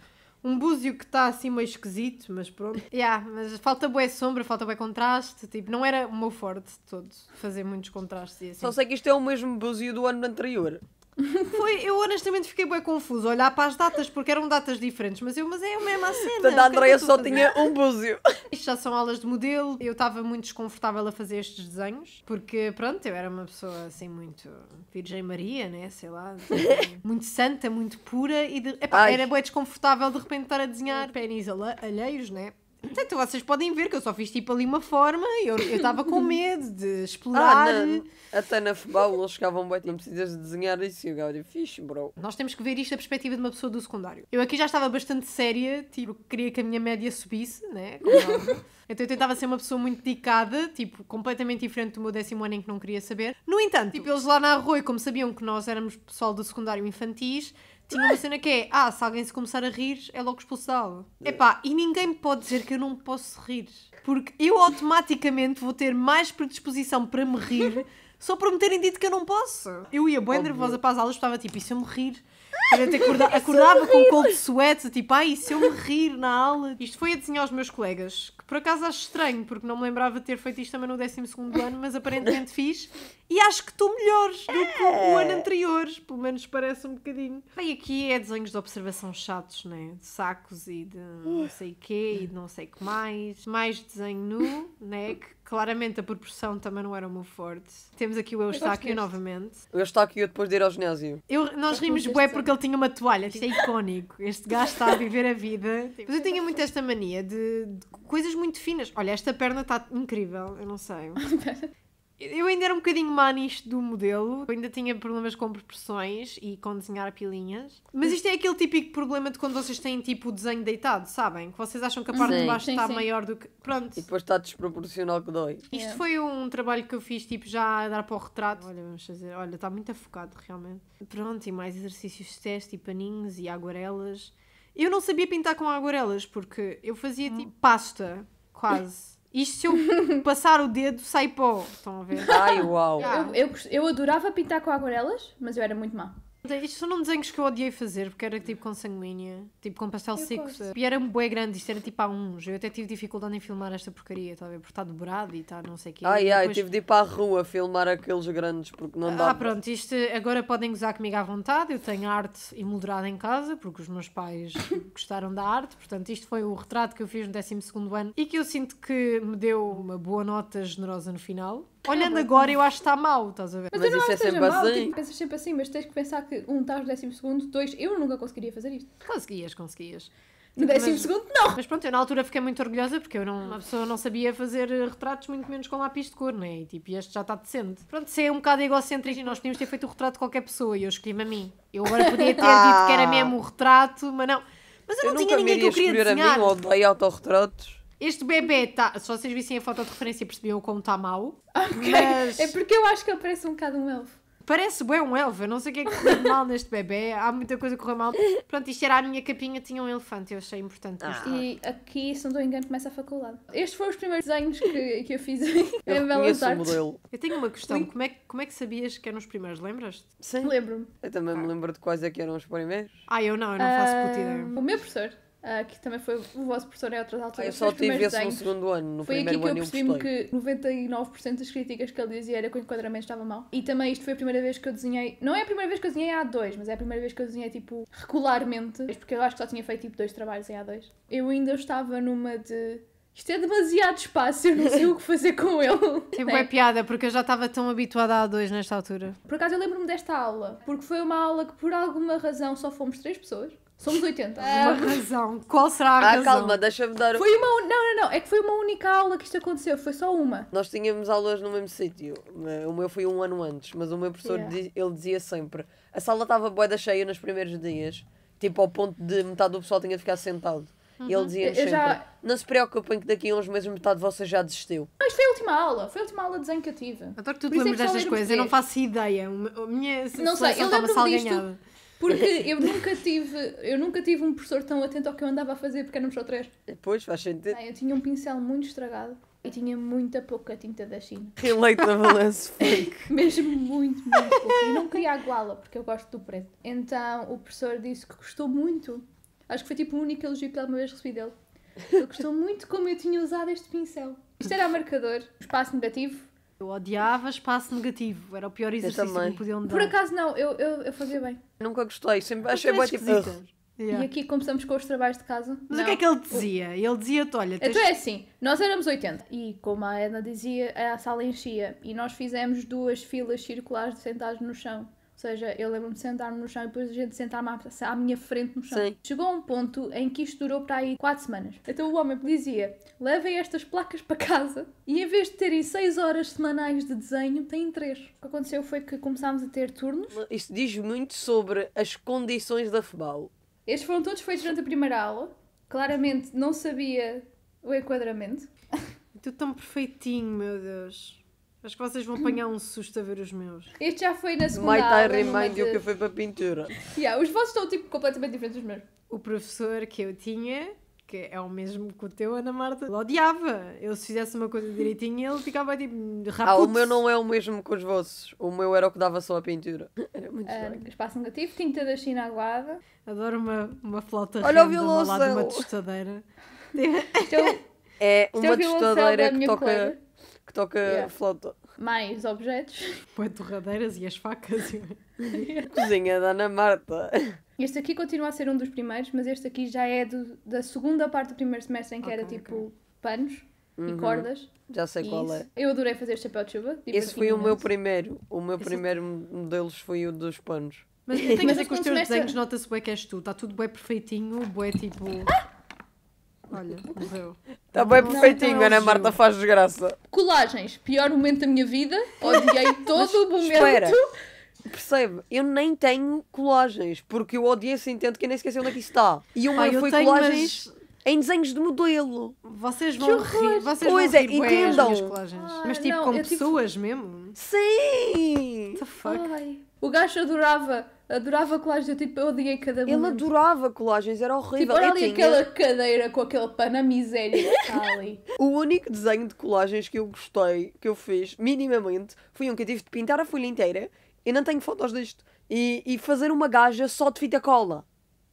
[SPEAKER 2] um búzio que está assim meio esquisito, mas pronto. Yeah, mas falta boa sombra, falta boa contraste, tipo, não era o meu forte de todo fazer muitos contrastes e assim. Só
[SPEAKER 1] sei que isto é o mesmo búzio do ano anterior.
[SPEAKER 2] Foi, eu honestamente fiquei bem confuso olhar para as datas, porque eram datas diferentes, mas eu, mas é a mesma cena. Portanto, a Andrea só fazer? Tá tinha um búzio. Isto já são aulas de modelo, eu estava muito desconfortável a fazer estes desenhos, porque pronto, eu era uma pessoa assim muito Virgem Maria, né? Sei lá, muito santa, muito pura, e de, epá, era bem desconfortável de repente estar a desenhar pênis alheios, né? Portanto, vocês podem ver que eu só fiz tipo ali uma forma e eu estava com medo de ah, explorar. Ah, na,
[SPEAKER 1] até na FBAU eles chegavam bem, não precisas de desenhar isso. E o Gabriel, fixe, bro.
[SPEAKER 2] Nós temos que ver isto da perspectiva de uma pessoa do secundário. Eu aqui já estava bastante séria, tipo, queria que a minha média subisse, né? É então eu tentava ser uma pessoa muito dedicada, tipo, completamente diferente do meu décimo ano em que não queria saber. No entanto, tipo, eles lá na Arroio, como sabiam que nós éramos pessoal do secundário infantis, tinha uma cena que é, ah, se alguém se começar a rir, é logo expulsado. Epá, e ninguém me pode dizer que eu não posso rir. Porque eu automaticamente vou ter mais predisposição para me rir só por me terem dito que eu não posso. Eu ia bem nervosa para as aulas, estava tipo, e se eu me rir, a gente acorda, é acordava com um cold sweat, tipo, ai, se eu me rir na aula. Isto foi a desenhar os meus colegas, que por acaso acho estranho, porque não me lembrava de ter feito isto também no 12 ano, mas aparentemente fiz. E acho que estou melhores do que o é. ano anterior, pelo menos parece um bocadinho. Bem, aqui é desenhos de observação chatos, né? De sacos e de não uh. sei o quê e de não sei o que mais. Mais desenho nu, né? Que Claramente a proporção também não era o meu forte. Temos aqui o Eustáquio novamente.
[SPEAKER 1] O Eustáquio depois de ir ao ginásio. Eu, nós rimos bué porque ele
[SPEAKER 2] tinha uma toalha. Isto é icónico. Este gajo está a viver a vida. Mas eu tinha muito esta mania de, de coisas muito finas. Olha, esta perna está incrível. Eu não sei. Eu ainda era um bocadinho má nisto do modelo, eu ainda tinha problemas com proporções e com desenhar pilinhas. Mas isto é aquele típico problema de quando vocês têm tipo o desenho deitado, sabem? Que vocês acham que a parte sim, de baixo sim, está sim. maior
[SPEAKER 1] do que. Pronto. E depois está desproporcional que dói. Isto yeah.
[SPEAKER 2] foi um trabalho que eu fiz, tipo, já a dar para o retrato. Olha, vamos fazer. Olha, está muito afocado realmente. Pronto, e mais exercícios de teste e tipo, paninhos e aguarelas. Eu não sabia pintar com aguarelas porque eu
[SPEAKER 3] fazia hum. tipo pasta, quase. Isto se eu passar o dedo sai pó. Estão a ver? Ai, uau. Yeah. Eu, eu, eu adorava pintar com aguarelas, mas eu era muito má. Isto são
[SPEAKER 2] desenhos que eu odiei fazer, porque era tipo com sanguínea, tipo com pastel seco. E era um bué grande, isto era tipo a uns. Eu até tive dificuldade em filmar esta porcaria, está a ver? Porque está dobrado e está não sei o quê. Ai, ai, depois... tive de ir para
[SPEAKER 1] a rua filmar aqueles grandes, porque não dá. Ah, pronto,
[SPEAKER 2] isto agora podem gozar comigo à vontade. Eu tenho arte emoldurada em casa, porque os meus pais gostaram da arte. Portanto, isto foi o retrato que eu fiz no 12 ano e que eu sinto que me deu uma boa nota generosa no final. Olhando agora, eu acho que está mal, estás a ver? Mas, mas eu não isso acho é sempre mal, assim. Tipo,
[SPEAKER 3] pensas sempre assim, mas tens que pensar que um estás no décimo segundo, dois, eu nunca conseguiria fazer isto. Conseguias, conseguias.
[SPEAKER 2] No tipo, décimo mas, segundo,
[SPEAKER 3] não! Mas pronto, eu na
[SPEAKER 2] altura fiquei muito orgulhosa porque eu não, a pessoa não sabia fazer retratos, muito menos com lápis de cor, né? E tipo, este já está decente. Pronto, se é um bocado egocêntrico e nós podíamos ter feito o retrato de qualquer pessoa e eu escolhi-me a mim. Eu agora podia ter ah. dito que era mesmo o retrato, mas não. Mas eu, eu não tinha ninguém que eu queria desenhar. Eu nunca me a mim ou odeio autorretratos. Este bebê está. Se vocês vissem a foto de referência percebiam como está mal Okay. Mas... É porque eu acho que ele parece um bocado um elfo. Parece bem um elfo, eu não sei o que é que correu mal neste bebê, há muita coisa que correu mal. Pronto, isto era a minha capinha, tinha um elefante, eu achei importante. Ah.
[SPEAKER 3] E aqui, se não estou engano, começa a faculdade. Estes foram os primeiros desenhos que, que eu fiz em Belas Artes. Modelo.
[SPEAKER 2] Eu tenho uma questão, como é, como é que sabias que eram os primeiros, lembras-te? Sim. Lembro-me. Eu também ah. me lembro de quais é que eram os primeiros. Ah, eu não, eu não faço uh... puta ah, ideia. O
[SPEAKER 3] meu professor. Uh, que também foi o vosso professor em outras alturas. Ah, eu só tive esse no segundo ano, no foi primeiro ano eu percebi me que 99% das críticas que ele dizia era que o enquadramento estava mal. E também isto foi a primeira vez que eu desenhei, não é a primeira vez que eu desenhei A2, mas é a primeira vez que eu desenhei tipo regularmente, porque eu acho que só tinha feito tipo dois trabalhos em A2. Eu ainda estava numa de isto é demasiado espaço, eu não sei o que
[SPEAKER 2] fazer com ele. Tipo, é piada, porque eu já estava tão habituada a dois nesta altura.
[SPEAKER 3] Por acaso eu lembro-me desta aula, porque foi uma aula que por alguma razão só fomos três pessoas. Somos 80. É ah, razão.
[SPEAKER 2] Qual será a ah, razão? calma, deixa-me
[SPEAKER 1] dar. Foi
[SPEAKER 3] uma. Não, não, não. É que foi uma única aula que isto aconteceu. Foi só uma. Nós tínhamos aulas no mesmo sítio.
[SPEAKER 1] O meu foi um ano antes, mas o meu professor yeah. diz... ele dizia sempre: a sala estava boeda cheia nos primeiros dias, tipo ao ponto de metade do pessoal tinha de ficar sentado. Uhum. E ele uhum. dizia sempre: já... não se preocupem que daqui a uns meses metade de vocês já desistiu.
[SPEAKER 3] Não, isto foi a última aula. Foi a última aula de desenho que eu tive. Adoro que tu te é lembras destas coisas. Eu não faço
[SPEAKER 2] ideia. A minha não sei, eu lembro-me disto. Ganhada
[SPEAKER 3] porque eu nunca tive, eu nunca tive um professor tão atento ao que eu andava a fazer porque éramos só três.
[SPEAKER 2] Pois,
[SPEAKER 1] faz
[SPEAKER 3] sentido. Ah, eu tinha um pincel muito estragado e tinha muita pouca tinta da China.
[SPEAKER 1] Relatable as fake.
[SPEAKER 3] Mesmo muito, muito pouco. E não queria a guala porque eu gosto do preto. Então o professor disse que gostou muito. Acho que foi tipo o único elogio que alguma vez recebi dele. Ele gostou muito como eu tinha usado este pincel. Isto era marcador, espaço negativo, eu odiava
[SPEAKER 2] espaço negativo, era o pior exercício que me podiam dar. Por
[SPEAKER 3] acaso não, eu, eu, eu fazia bem. Nunca
[SPEAKER 2] gostei, sempre achei é boa tipo.
[SPEAKER 3] Yeah. E aqui começamos com os trabalhos de casa. Mas não. o que é que ele
[SPEAKER 2] dizia? Ele dizia-te, olha... Então tens... Então é
[SPEAKER 3] assim, nós éramos 80 e como a Edna dizia, a sala enchia e nós fizemos duas filas circulares de sentados no chão seja, eu lembro-me de sentar-me no chão e depois a gente sentar-me à, minha frente no chão. Sim. Chegou a um ponto em que isto durou para aí 4 semanas. Então o homem dizia: levem estas placas para casa e em vez de terem 6 horas semanais de desenho, têm 3. O que aconteceu foi que começámos a ter turnos.
[SPEAKER 1] Isso diz muito sobre as condições da FBAL.
[SPEAKER 3] Estes foram todos feitos durante a primeira aula. Claramente não sabia o enquadramento. estou tão perfeitinho, meu Deus.
[SPEAKER 2] Acho que vocês vão apanhar um susto a ver os meus.
[SPEAKER 3] Este já foi na
[SPEAKER 2] segunda My time remind you que foi
[SPEAKER 1] para a pintura.
[SPEAKER 2] Yeah, os vossos estão tipo completamente diferentes dos meus. O professor que eu tinha, que é o mesmo que o teu, Ana Marta, odiava. Ele se fizesse uma coisa direitinho, ele ficava tipo rápido. Ah, o meu não
[SPEAKER 1] é o mesmo que os vossos. O meu era o que dava só a pintura.
[SPEAKER 3] Era muito um, ah, Espaço negativo, tinta da China aguada. Adoro
[SPEAKER 2] uma, uma flauta Olha renda, o lado de uma tostadeira.
[SPEAKER 3] Estou... É,
[SPEAKER 2] é, é uma Estou tostadeira que toca que toca yeah. flauta.
[SPEAKER 3] Mais objetos.
[SPEAKER 1] Põe
[SPEAKER 2] torradeiras e as facas.
[SPEAKER 1] Cozinha da Ana Marta.
[SPEAKER 3] Este aqui continua a ser um dos primeiros, mas este aqui já é do, da segunda parte do primeiro semestre em que okay, era tipo okay. panos
[SPEAKER 1] uhum. e cordas. Já sei e qual isso. é.
[SPEAKER 3] Eu adorei fazer chapéu de chuva. Tipo, Esse foi o meu
[SPEAKER 1] primeiro. O meu Esse... primeiro modelos foi o dos panos. Mas eu mas que é dizer que
[SPEAKER 2] os teus semestre... desenhos nota-se bem que és tu. Está tudo bem perfeitinho, bem tipo... Ah! Olha, morreu. Está bem
[SPEAKER 1] perfeitinho, né Ana Marta faz desgraça.
[SPEAKER 3] Colagens, pior momento da minha vida, odiei todo o momento. Espera. Percebe? Eu nem tenho colagens,
[SPEAKER 1] porque eu odiei esse intento que eu nem esqueci onde é que isso está. E uma Ai, foi colagens em desenhos de modelo.
[SPEAKER 2] Vocês vão rir, vocês pois vão é, rir entendam. Ah, Mas tipo não, com é tipo pessoas mesmo?
[SPEAKER 3] Sim! What the fuck? Ai. O gajo adorava adorava colagens, eu tipo, eu odiei cada momento. Ele adorava colagens, era horrível. Tipo, olha ali tinha... aquela cadeira com aquele pano miséria
[SPEAKER 1] ali. o único desenho de colagens que eu gostei, que eu fiz, minimamente, foi um que eu tive de pintar a folha inteira, e não tenho fotos disto, e, e fazer uma gaja só de fita cola.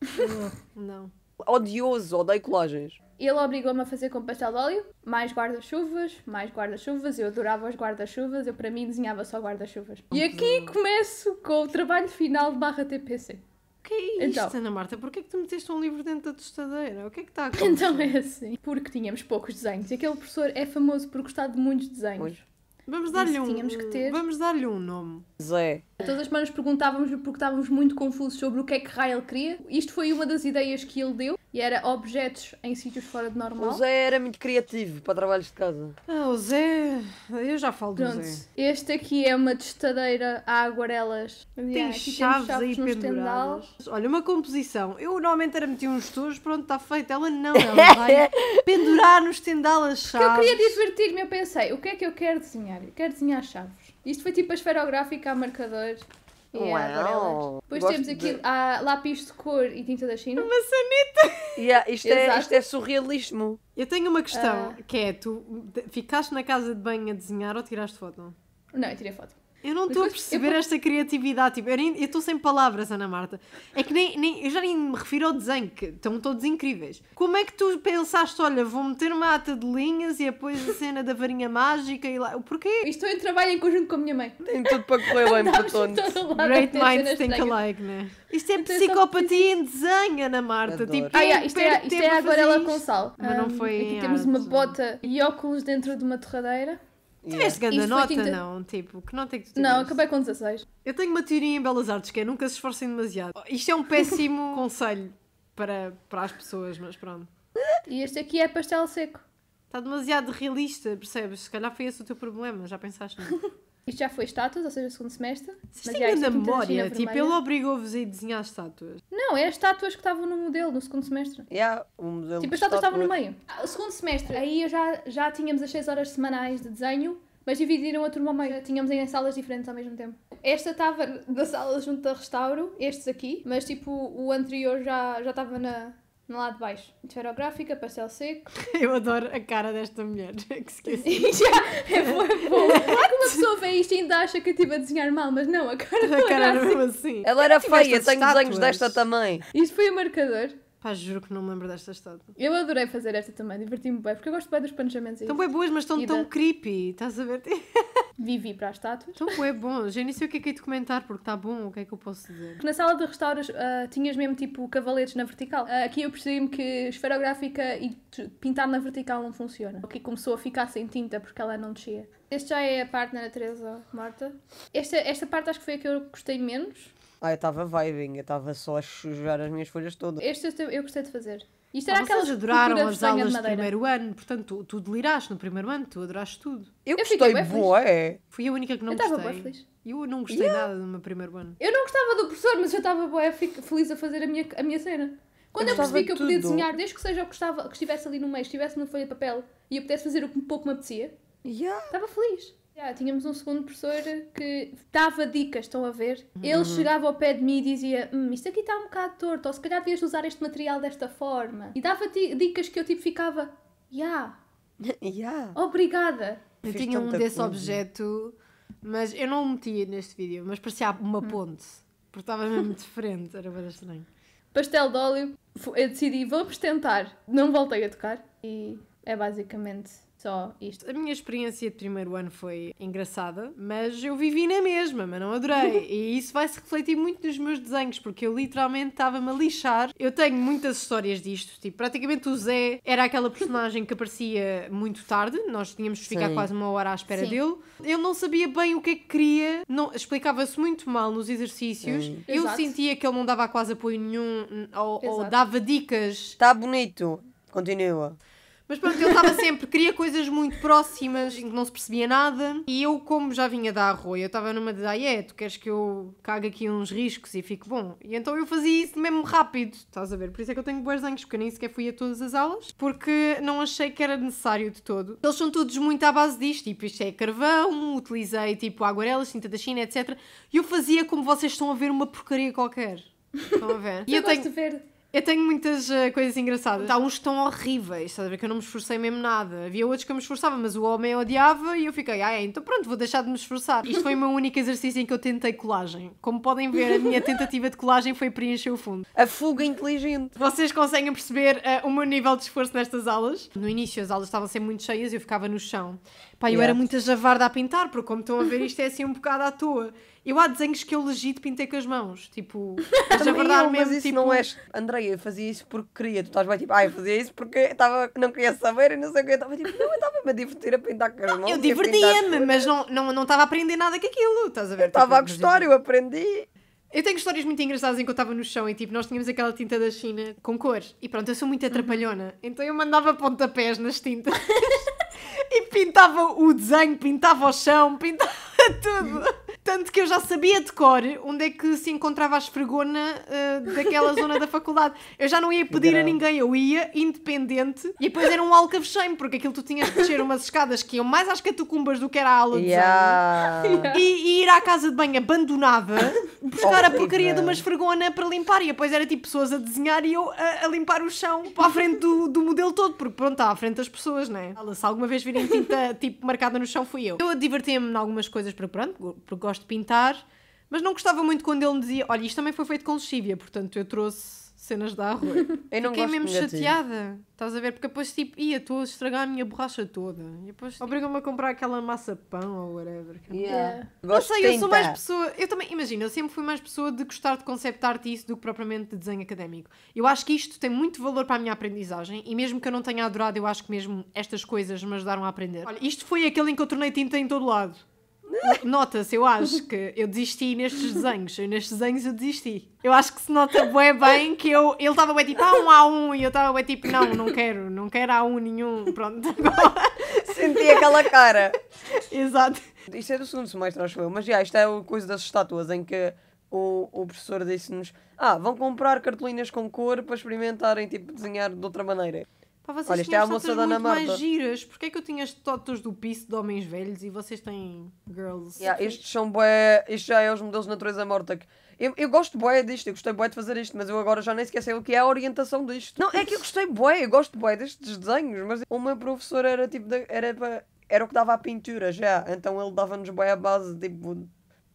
[SPEAKER 1] Oh, não odioso, odeio colagens.
[SPEAKER 3] Ele obrigou-me a fazer com pastel de óleo, mais guarda-chuvas, mais guarda-chuvas. Eu adorava os guarda-chuvas, eu para mim desenhava só guarda-chuvas. E aqui começo com o trabalho final de barra TPC. O que é isto, então, Ana
[SPEAKER 2] Marta? Porquê é que tu meteste um livro dentro da tostadeira? O que é que está a acontecer? Então é
[SPEAKER 3] assim, porque tínhamos poucos desenhos. E aquele professor é famoso por gostar de muitos desenhos. Pois. Vamos dar-lhe um. Tínhamos que ter. Vamos dar-lhe um nome. Zé. Todas as semanas perguntávamos porque estávamos muito confusos sobre o que é que Rael queria. Isto foi uma das ideias que ele deu. E era objetos em sítios fora de normal. O Zé era
[SPEAKER 1] muito criativo para trabalhos de casa.
[SPEAKER 3] Ah, o Zé.
[SPEAKER 1] Eu já falo Pronto. do Zé.
[SPEAKER 3] Este aqui é uma testadeira a aguarelas. Tem chaves, chaves, aí penduradas.
[SPEAKER 2] Olha, uma composição. Eu normalmente era meter uns tojos, pronto, está feito. Ela não, ela vai
[SPEAKER 3] pendurar
[SPEAKER 2] no estendal as chaves. Porque eu queria
[SPEAKER 3] divertir-me. Eu pensei, o que é que eu quero desenhar? Eu quero desenhar chaves. Isto foi tipo a esferográfica a marcadores. Yeah,
[SPEAKER 2] Uau! Depois Gosto temos aqui
[SPEAKER 3] de... lápis de cor e tinta da China. Uma sanita!
[SPEAKER 2] Yeah, isto, é, isto, é, surrealismo. Eu tenho uma questão, uh... que é, tu ficaste na casa de banho a desenhar ou tiraste foto?
[SPEAKER 3] Não, eu tirei foto. Eu não estou a é perceber eu... esta
[SPEAKER 2] criatividade. Tipo, eu estou sem palavras, Ana Marta. É que nem, nem, eu já nem me refiro ao desenho, que estão todos incríveis. Como é que tu pensaste, olha, vou meter uma ata de linhas e depois a cena da varinha mágica e lá. Porquê? Estou em trabalho em conjunto
[SPEAKER 3] com a minha mãe. Tem
[SPEAKER 2] tudo para correr bem para todos. Great minds think alike, né?
[SPEAKER 3] Isto é então, psicopatia em desenho, Ana Marta. Tipo, ah, yeah, isto é, isto é agora ela com sal. Mas um, não foi. Aqui temos arte. uma bota e óculos dentro de uma torradeira. Tiveste yeah. grande nota, não? Tipo, que nota é que tu Não, acabei com 16.
[SPEAKER 2] Eu tenho uma teoria em Belas Artes que é nunca se esforcem demasiado. Isto é um péssimo conselho para, para as pessoas, mas pronto.
[SPEAKER 3] E este aqui é
[SPEAKER 2] pastel seco. Está demasiado realista, percebes? Se calhar foi esse o teu problema, já pensaste nisso.
[SPEAKER 3] Isto já foi estátuas, ou seja, o segundo semestre. Vocês têm grande memória. Tipo, ele
[SPEAKER 2] obrigou-vos a desenhar estátuas.
[SPEAKER 3] Não, eram é estátuas que estavam no modelo, no segundo semestre.
[SPEAKER 2] Yeah, é, um modelo tipo, as estátuas estavam no meio.
[SPEAKER 3] Ah, o segundo semestre, aí já, já tínhamos as 6 horas semanais de desenho, mas dividiram a turma ao meio. Tínhamos em salas diferentes ao mesmo tempo. Esta estava na sala junto a restauro, estes aqui, mas tipo, o anterior já, já estava na no lado de baixo. Esferográfica, é pastel seco.
[SPEAKER 2] Eu adoro a cara desta mulher. que esqueci Já,
[SPEAKER 3] é boa, boa. Claro que uma pessoa vê isto e ainda acha que eu estive a desenhar mal, mas não, a cara a cara era assim. assim. Ela era feia, tenho desenhos desta também. Isto foi o marcador.
[SPEAKER 2] Pá, juro que não me lembro desta estátua.
[SPEAKER 3] Eu adorei fazer esta também, diverti-me bem, porque eu gosto bem dos planejamentos. Estão bem boas, mas estão tão da...
[SPEAKER 2] creepy, estás a ver? Vivi para as estátuas. Estão bem bons, já nem sei o que é que é de comentar, porque está bom, o que é que eu posso dizer? Porque
[SPEAKER 3] na sala de restauros uh, tinhas mesmo tipo cavaletes na vertical. Uh, aqui eu percebi-me que esferográfica e pintar na vertical não funciona. Aqui começou a ficar sem tinta porque ela não descia. Este já é a parte da natureza morta. Esta, esta parte acho que foi a que eu gostei menos
[SPEAKER 1] ah, eu estava vibing, eu estava só a sujar as minhas folhas todas. Este
[SPEAKER 3] eu, eu gostei de fazer. Isto ah, era ah, aquelas adoraram as aulas do primeiro
[SPEAKER 2] ano, portanto, tu, tu deliraste no primeiro ano, tu adoraste tudo. Eu, eu gostei boa, é. Fui a única que não eu gostei. Boa, feliz.
[SPEAKER 3] Eu não gostei yeah. nada
[SPEAKER 2] do meu primeiro ano.
[SPEAKER 3] Eu não gostava do professor, mas eu estava boa, feliz a fazer a minha, a minha cena. Quando eu, eu percebi que eu podia tudo. desenhar, desde que seja o que, estava, que estivesse ali no meio, estivesse na folha de papel e eu pudesse fazer o que pouco me apetecia, estava feliz. Yeah, tínhamos um segundo professor que dava dicas, estão a ver? Uhum. Ele chegava ao pé de mim e dizia: hum, Isto aqui está um bocado torto, ou se calhar devias usar este material desta forma. E dava dicas que eu tipo ficava: Ya! Yeah. yeah. Obrigada! Eu tinha um desse coisa. objeto,
[SPEAKER 2] mas eu não o metia neste vídeo, mas parecia uma hum. ponte, porque estava mesmo de frente, era bastante estranho.
[SPEAKER 3] Pastel de óleo, eu decidi: Vamos tentar. Não voltei a tocar e é basicamente só
[SPEAKER 2] isto. A minha experiência de primeiro ano foi engraçada, mas eu vivi na mesma, mas não adorei. e isso vai se refletir muito nos meus desenhos, porque eu literalmente estava-me a lixar. Eu tenho muitas histórias disto, tipo, praticamente o Zé era aquela personagem que aparecia muito tarde, nós tínhamos que ficar Sim. quase uma hora à espera Sim. dele. Ele não sabia bem o que é que queria, não, explicava-se muito mal nos exercícios. Sim. Eu Exato. sentia que ele não dava quase apoio nenhum ou, ou dava dicas. Está bonito, continua. Mas pronto, ele estava sempre, queria coisas muito próximas em que não se percebia nada. E eu, como já vinha da arroia, eu estava numa de, ah, é, tu queres que eu cague aqui uns riscos e fique bom. E então eu fazia isso mesmo rápido, estás a ver? Por isso é que eu tenho boas desenhos, porque eu nem sequer fui a todas as aulas, porque não achei que era necessário de todo. Eles são todos muito à base disto, tipo, isto é carvão, utilizei tipo aguarelas, tinta da China, etc. E eu fazia como vocês estão a ver uma porcaria qualquer. Estão a ver? e eu, eu tenho... de ver eu tenho muitas uh, coisas engraçadas. Há uns que estão horríveis, sabe? Que eu não me esforcei mesmo nada. Havia outros que eu me esforçava, mas o homem odiava e eu fiquei, ah, é, então pronto, vou deixar de me esforçar. Isto foi o meu único exercício em que eu tentei colagem. Como podem ver, a minha tentativa de colagem foi preencher o fundo. A fuga inteligente. Vocês conseguem perceber uh, o meu nível de esforço nestas aulas? No início as aulas estavam sempre muito cheias e eu ficava no chão. Pá, eu yeah. era muito javarda a pintar, porque como estão a ver, isto é assim um bocado à toa. Eu há desenhos que eu legit pintei com as mãos. Tipo, mas a verdade
[SPEAKER 1] eu, mesmo. isso tipo... não és. Andreia, fazia isso porque queria. Tu estás bem tipo, ai, ah, fazia isso porque tava não queria saber e não sei o que. Eu estava tipo, não, eu estava-me a divertir a pintar com as ah, mãos. Eu divertia-me, mas não estava
[SPEAKER 2] não, não a aprender nada com aquilo. Estás a ver? estava tipo, a gostar, eu aprendi. Eu tenho histórias muito engraçadas em que eu estava no chão e tipo, nós tínhamos aquela tinta da China com cores. E pronto, eu sou muito uhum. atrapalhona. Então eu mandava pontapés nas tintas e pintava o desenho, pintava o chão, pintava tudo. Tanto que eu já sabia de cor onde é que se encontrava a esfregona uh, daquela zona da faculdade. Eu já não ia pedir a ninguém, eu ia independente. E depois era um alcove shame, porque aquilo tu tinhas que descer umas escadas que iam mais às catacumbas do que era a aula de yeah. yeah. E, e, ir à casa de banho abandonada, buscar oh, a porcaria de uma esfregona para limpar. E depois era tipo pessoas a desenhar e eu a, a limpar o chão para a frente do, do modelo todo, porque pronto, está à frente das pessoas, né? Se alguma vez virem tinta tipo marcada no chão, fui eu. Eu divertia-me em algumas coisas, porque pronto, porque gosto gosto de pintar, mas não gostava muito quando ele me dizia: Olha, isto também foi feito com lexívia, portanto eu trouxe cenas da rua. eu não Fiquei mesmo chateada, estás a ver? Porque depois tipo, ia, estou a estragar a minha borracha toda. E depois tipo, obrigam-me a comprar aquela massa pão ou whatever. Yeah. sei, eu sou mais pessoa. Eu também, imagina, eu sempre fui mais pessoa de gostar de concept art isso do que propriamente de desenho académico. Eu acho que isto tem muito valor para a minha aprendizagem e mesmo que eu não tenha adorado, eu acho que mesmo estas coisas me ajudaram a aprender. Olha, isto foi aquele em que eu tornei tinta em todo lado. Nota-se, eu acho que eu desisti nestes desenhos. Eu nestes desenhos eu desisti. Eu acho que se nota bem bem que eu, ele estava bem tipo, ah, um a um, e eu estava bem tipo, não, não quero, não quero a um nenhum. Pronto, agora. Senti aquela cara. Exato. Isto é do segundo semestre,
[SPEAKER 1] acho eu. Mas já, isto é a coisa das estátuas em que o, o professor disse-nos: ah, vão comprar cartolinas com cor para experimentarem, tipo, desenhar de outra maneira. Pá, vocês Olha, isto é a moça da Ana mais
[SPEAKER 2] giras. Porquê é que eu tinha as totas do piso de homens velhos e vocês têm girls? Yeah, estes
[SPEAKER 1] são bué... Isto já é os modelos de natureza morta que... Eu, eu gosto bué disto, eu gostei bué de fazer isto, mas eu agora já nem esqueci o que é a orientação disto. Não, é que eu gostei bué, eu gosto bué destes desenhos, mas o meu professor era tipo... De, era, era o que dava a pintura já, então ele dava-nos bué a base tipo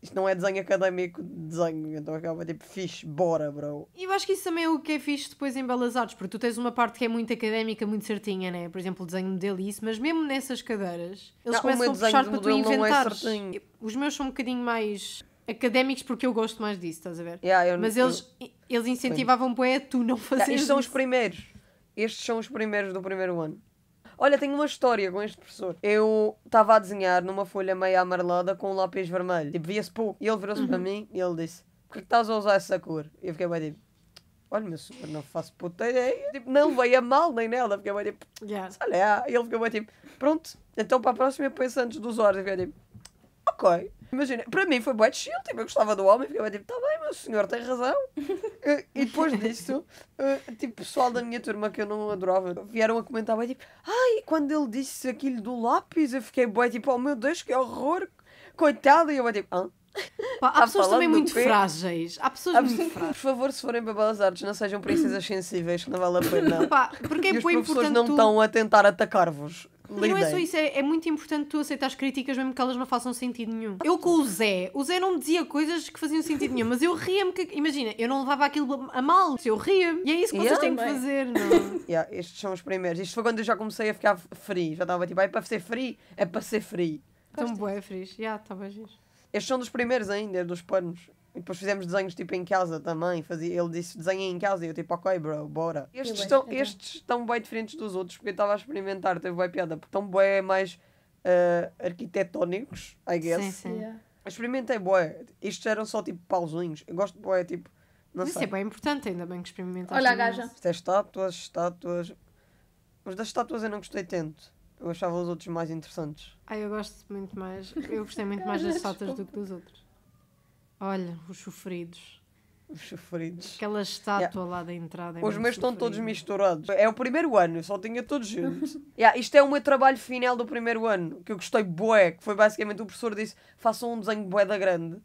[SPEAKER 1] isto não é desenho académico de desenho, então é acaba tipo, fixe, bora, bro.
[SPEAKER 2] E eu acho que isso também é o que é fixe depois em Belas Artes, porque tu tens uma parte que é muito académica, muito certinha, né? Por exemplo, o desenho modelo e isso, mas mesmo nessas cadeiras, eles não, começam a puxar para tu é inventares. É Os meus são um bocadinho mais académicos porque eu gosto mais disso, estás a ver? Yeah, eu, mas eles, eu, eles incentivavam poeta tu não fazer Tá, estes são os
[SPEAKER 1] primeiros. Estes são os primeiros do primeiro ano. Olha, tenho uma história com este professor. Eu estava a desenhar numa folha meio amarelada com um lápis vermelho. Tipo, via-se pouco. E ele virou-se uhum. para mim e ele disse: Porquê é que estás a usar essa cor? E eu fiquei bem tipo. Olha, meu super, não faço puta ideia. Tipo, não veio a mal nem nada. Fiquei bem tipo. Yeah. Olha, e ele ficou bem tipo. Pronto, então para a próxima penso antes dos horas. fiquei tipo ok. Imagina, para mim foi bué de chill, tipo, eu gostava do homem, ficava tipo, tá bem, mas o senhor tem razão. Eh, e depois disso, eh, tipo, pessoal da minha turma que eu não adorava, vieram a comentar bem tipo, ai, quando ele disse aquilo do lápis, eu fiquei bem tipo, oh meu Deus, que horror, coitado, e eu bué, tipo, hã?
[SPEAKER 2] Pá, há tá pessoas também muito frágeis.
[SPEAKER 1] Há pessoas muito frágeis. Por favor, se forem para
[SPEAKER 2] Belas Artes, não sejam princesas
[SPEAKER 1] sensíveis, que não vale a pena. Pá,
[SPEAKER 2] porque é e os professores não estão tu... a
[SPEAKER 1] tentar atacar-vos. Lidei. E não é só isso,
[SPEAKER 2] é, é, muito importante tu aceitar as críticas, mesmo que elas não façam sentido nenhum. Eu com o Zé, o Zé não me dizia coisas que faziam sentido nenhum, mas eu ria-me que. Imagina, eu não levava aquilo a mal, eu ria-me. E é isso que vocês têm que fazer, não?
[SPEAKER 1] É? yeah, estes são os primeiros. Isto foi quando eu já comecei a ficar free. Já estava tipo, é para ser free, é para ser free.
[SPEAKER 2] Tão boé, é frio. Já, estava giro.
[SPEAKER 1] Estes são dos primeiros ainda, dos panos. E depois fizemos desenhos tipo em casa também. Fazia, ele disse desenha em casa e eu tipo, ok, bro, bora. Estes, estão, bem, estes estão bem diferentes dos outros porque eu estava a experimentar, teve bem piada, porque estão bem mais uh, arquitetónicos, I guess. Sim, sim. Yeah. Experimentei boé. Estes eram só tipo pauzinhos. Eu gosto de boé, tipo. Não Isso sei. é bem
[SPEAKER 2] importante, ainda bem que experimentaste. Olha a gaja.
[SPEAKER 1] Isto é estátuas, estátuas. Mas das estátuas eu não gostei tanto. Eu achava os outros mais interessantes.
[SPEAKER 2] Ah, eu gosto muito mais. Eu gostei muito mais das estátuas do que dos outros. Olha, os sofridos. Os sofridos. Aquela estátua yeah. lá da entrada. É Os meus estão todos
[SPEAKER 1] misturados. É o primeiro ano, eu só tinha todos juntos. yeah, isto é o meu trabalho final do primeiro ano, que eu gostei bué, que foi basicamente o professor disse: façam um desenho bué da grande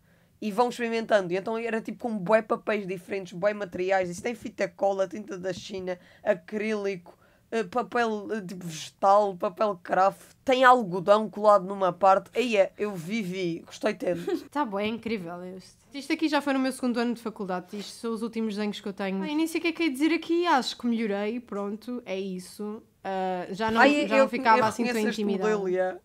[SPEAKER 1] e vão experimentando. E então era tipo com bué papéis diferentes, bué materiais. Isso tem fita cola, tinta da China, acrílico, eh, papel eh, tipo vegetal, papel craft, tem algodão colado numa parte. Aí é, eu vivi, gostei
[SPEAKER 2] tanto. Está bem, é incrível este. Isto aqui já foi no meu segundo ano de faculdade, isto são os últimos desenhos que eu tenho. Ai, nem sei o que é que é dizer aqui, acho que melhorei, pronto, é isso. Uh, já não, Ai, já eu, não ficava eu assim tão intimidada. Modelo, yeah.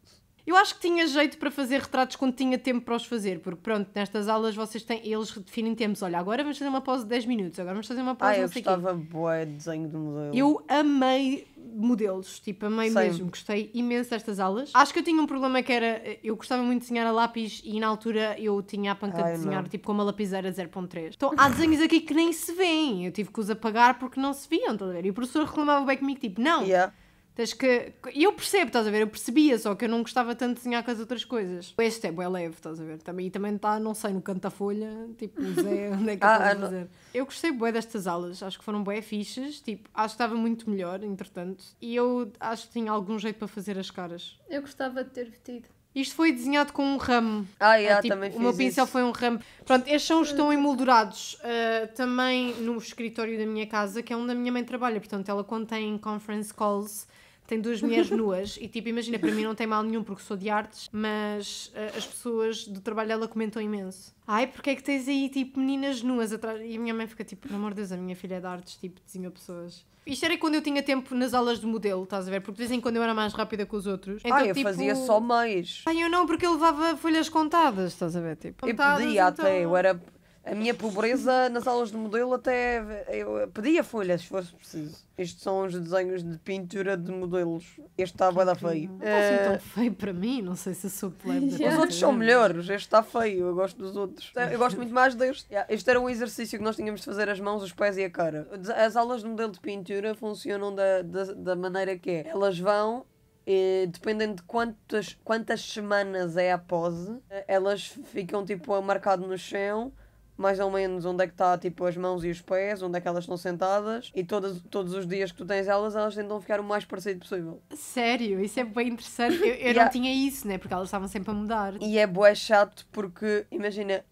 [SPEAKER 2] Eu acho que tinha jeito para fazer retratos quando tinha tempo para os fazer, porque pronto, nestas aulas vocês têm, eles definem tempos. Olha, agora vamos fazer uma pausa de 10 minutos, agora vamos fazer uma pausa de ah, não sei eu gostava
[SPEAKER 1] boa desenho de modelo. Eu
[SPEAKER 2] amei modelos, tipo, amei mesmo, gostei imenso destas aulas. Acho que eu tinha um problema que era, eu gostava muito de desenhar a lápis e na altura eu tinha a panca Ai, de desenhar não. tipo com uma lapiseira 0.3. Então há desenhos aqui que nem se vêem, eu tive que os apagar porque não se viam, estás a ver? E o professor reclamava bem comigo, tipo, não. Yeah Tens que. E eu percebo, estás a ver? Eu percebia, só que eu não gostava tanto de desenhar com as outras coisas. Este é bem leve, estás a ver? Também, e também está, não sei, no canto da folha, tipo, sei onde é que ah, estás a fazer? Eu gostei bem destas aulas, acho que foram bem fichas tipo, acho que estava muito melhor, entretanto. E eu acho que tinha algum jeito para fazer as caras. Eu gostava de ter vestido. Isto foi desenhado com um ramo. Ah, yeah, é, tipo, também fiz O meu pincel isso. foi um ramo. Pronto, estes são os que estão emoldurados uh, também no escritório da minha casa, que é onde a minha mãe trabalha. Portanto, ela contém conference calls, tem duas mulheres nuas e tipo, imagina, para mim não tem mal nenhum porque sou de artes, mas uh, as pessoas do trabalho dela comentam imenso. Ai, porque é que tens aí tipo meninas nuas atrás? E a minha mãe fica tipo, pelo amor de Deus, a minha filha é de artes, tipo, desenha pessoas. Isto era quando eu tinha tempo nas aulas de modelo, estás a ver? Porque de vez em quando eu era mais rápida que os outros. Ah, então, eu tipo... fazia só mais ai eu não, porque eu levava folhas contadas, estás a ver? Tipo, contadas, eu podia então... até, eu
[SPEAKER 1] então. era a minha pobreza nas aulas de modelo até eu pedia folhas se fosse preciso. Estes são os desenhos de pintura de modelos. Este está a da feio. Não está assim tão
[SPEAKER 2] feio para mim, não sei se eu sou plena. Os outros são
[SPEAKER 1] melhores, este está feio, eu gosto dos outros. Então, eu gosto muito mais deste. Este era um exercício que nós tínhamos de fazer as mãos, os pés e a cara. As aulas de modelo de pintura funcionam da, da, da maneira que é. Elas vão e, eh, dependendo de quantas, quantas semanas é a pose, eh, elas ficam tipo marcado no chão mais ou menos onde é que está tipo as mãos e os pés, onde é que elas estão sentadas e todas, todos os dias que tu tens elas, elas tentam ficar o mais parecido possível.
[SPEAKER 2] Sério, isso é bem interessante. Eu, eu não tinha isso, né? Porque elas estavam sempre a mudar. E é bué chato
[SPEAKER 1] porque, imagina,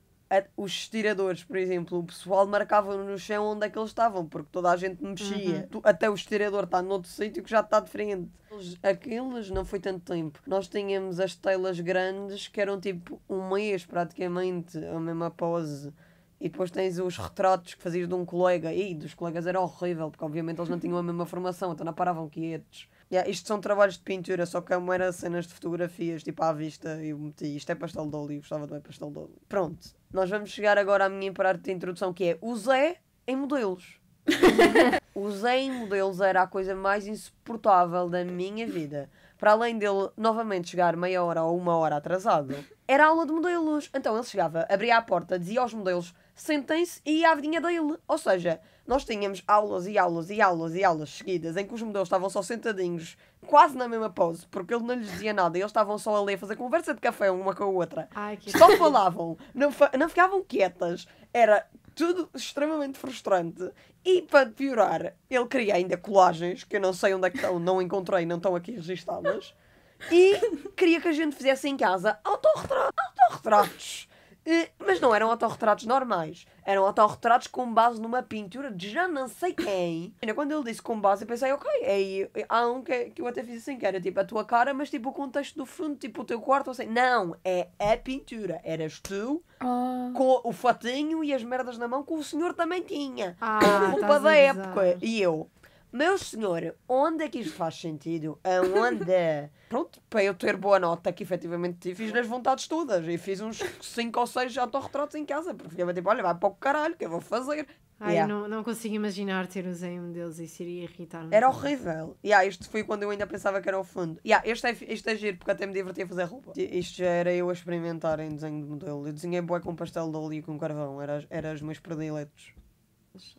[SPEAKER 1] os estiradores, por exemplo, o pessoal marcava no chão onde é que eles estavam, porque toda a gente mexia. Uhum. até o estirador está noutro sítio que já está diferente. Aqueles não foi tanto tempo. Nós tínhamos as telas grandes que eram tipo um mês praticamente, a mesma pose e depois tens os retratos que fazias de um colega e dos colegas era horrível, porque obviamente eles não tinham a mesma formação, então não paravam quietos. Yeah, isto são trabalhos de pintura, só que como é era cenas de fotografias, tipo à vista, eu meti isto é pastel de óleo, gostava de ver pastel de óleo. Pronto, nós vamos chegar agora à minha parte de introdução que é o Zé em modelos. o Zé em modelos era a coisa mais insuportável da minha vida. Para além dele novamente chegar meia hora ou uma hora atrasado, era aula de modelos. Então ele chegava, abria a porta, dizia aos modelos: sentem-se e a vidinha dele. Ou seja, nós tínhamos aulas e aulas e aulas e aulas seguidas em que os modelos estavam só sentadinhos, quase na mesma pose, porque ele não lhes dizia nada e eles estavam só ali a fazer conversa de café uma com a outra. Ai, que... Só falavam, não, fa não ficavam quietas. Era tudo extremamente frustrante. E para piorar, ele queria ainda colagens, que eu não sei onde é que estão, não encontrei, não estão aqui registadas. E queria que a gente fizesse em casa autorretratos. Autorretratos eh, mas não eram autorretratos normais. Eram autorretratos com base numa pintura de já não sei quem. Ainda quando ele disse com base, eu pensei, ok, aí é, há um que, que eu até fiz assim, que era tipo a tua cara, mas tipo o contexto do fundo, tipo o teu quarto, assim. Não, é a pintura. Eras tu, ah. com o fatinho e as merdas na mão que o senhor também tinha. Ah, culpa da época. E eu, meu senhor, onde é que isto faz sentido? Aonde? Pronto, para eu ter boa nota, que efetivamente fiz nas vontades todas. E fiz uns 5 ou 6 autorretratos em casa, porque ficava tipo, olha, vai para o caralho, que eu vou fazer? Ai, yeah.
[SPEAKER 2] não, não consigo imaginar ter os em um deles, isso iria irritar-me. Era horrível.
[SPEAKER 1] Yeah, isto foi quando eu ainda pensava que era o fundo. Yeah, este, é, este é giro, porque até me divertia fazer roupa. Isto já era eu a experimentar em desenho de modelo. Eu desenhei boi com pastel de óleo e com carvão, eram era os meus prediletos.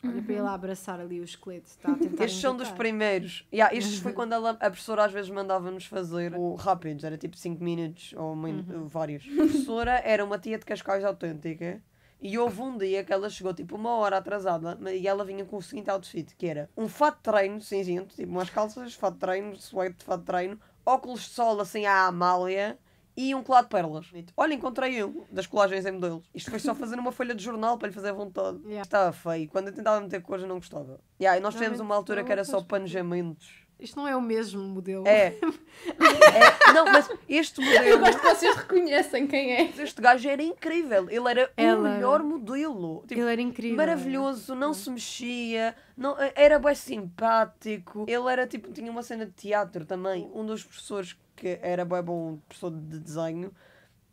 [SPEAKER 1] Olha uhum. para ele a uhum. abraçar ali o esqueleto. Está a tentar estes são dos primeiros. Yeah, estes foi uhum. quando ela, a professora às vezes mandava-nos fazer o rápidos, era tipo 5 minutos ou uhum. vários. A professora era uma tia de Cascais autêntica. E houve um dia que ela chegou tipo uma hora atrasada e ela vinha com o seguinte outfit, que era um fato de treino cinzento, tipo umas calças, fato de treino, suéte de fato de treino, óculos de sol assim à Amália e um colar de pérolas. Olha, encontrei um das colagens em modelos. Isto foi só fazer uma folha de jornal para lhe fazer à vontade. Yeah. Estava feio. Quando eu tentava meter cores, não gostava. Yeah, e nós tivemos uma altura que era só panejamentos.
[SPEAKER 2] Isto não é o mesmo modelo. É. é. Não, mas este
[SPEAKER 1] modelo. Eu gosto
[SPEAKER 2] que vocês reconhecem quem é. Este gajo
[SPEAKER 1] era incrível. Ele era Ela... o melhor modelo. Tipo, ele era incrível. Maravilhoso, não é. se mexia, não, era bem simpático. Ele era tipo, tinha uma cena de teatro também. Hum. Um dos professores que era bem bom professor de desenho,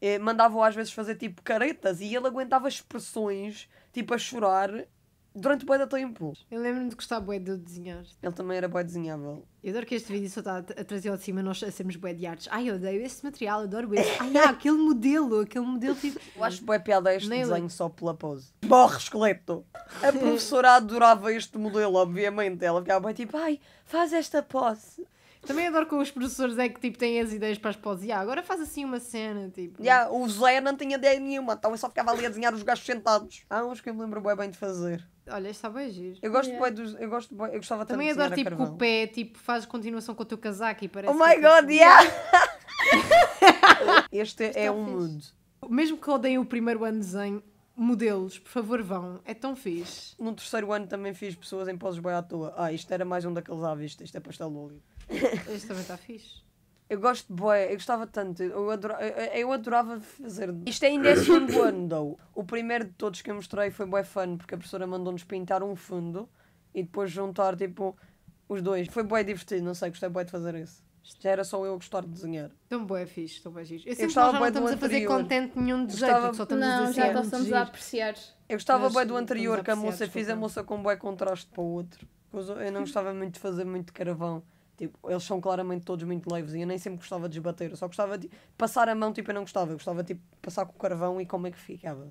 [SPEAKER 1] eh, mandavam às vezes fazer tipo caretas e ele aguentava expressões, tipo a chorar, durante bué da tempo.
[SPEAKER 2] Eu lembro-me de gostar bué de desenhar. Ele também era bué desenhável. Eu adoro que este vídeo só está a trazer ao de cima nós a sermos bué de artes. Ai, eu odeio esse material, adoro esse. Ai, não, aquele modelo, aquele modelo tipo... Eu acho bué piada este desenho
[SPEAKER 1] só pela pose. Morre, esqueleto!
[SPEAKER 2] A professora adorava
[SPEAKER 1] este modelo, obviamente. Ela ficava bué tipo, ai, faz esta pose. Também adoro quando os professores é que tipo, têm as ideias para as poses Yeah, agora faz assim uma cena, tipo. Yeah, o Zé não tinha ideia nenhuma, então eu só ficava ali a desenhar os gajos sentados. Há uns que eu me lembro bem, bem de fazer. Olha, está bem giro.
[SPEAKER 2] Eu gosto yeah. bem dos. Eu, gosto bem, eu gostava tanto Também adoro tipo o pé tipo, faz continuação com o teu casaco e parece. Oh my é god, tipo, yeah! este, é, é, um fixe. mundo. Mesmo que odeiem o primeiro ano de desenho, modelos, por favor vão, é tão fixe. No terceiro ano também
[SPEAKER 1] fiz pessoas em poses bem à toa. Ah, isto era mais um daqueles à vista, isto é pastel óleo.
[SPEAKER 2] Este também está
[SPEAKER 1] fixe. Eu gosto de boé, eu gostava tanto, eu, eu, eu, adorava fazer. Isto ainda é décimo ano, though. O primeiro de todos que eu mostrei foi boé fun, porque a professora mandou-nos pintar um fundo e depois juntar, tipo, os dois. Foi boé divertido, não sei, gostei boé de fazer isso. Isto já era só eu gostar de desenhar. Tão boé fixe, tão boé giro. Eu, eu sempre gostava nós já não estamos anterior. a fazer content nenhum de jeito, só estamos não, a dizer. já é nós estamos a apreciar. Eu gostava boé do anterior, que a moça, fiz a moça com boé contraste para o outro. Eu não gostava muito de fazer muito caravão. Tipo, eles são claramente todos muito leves e eu nem sempre gostava de esbater, eu só gostava de passar a mão, tipo, eu não gostava, eu gostava tipo, passar com o carvão e como é que ficava.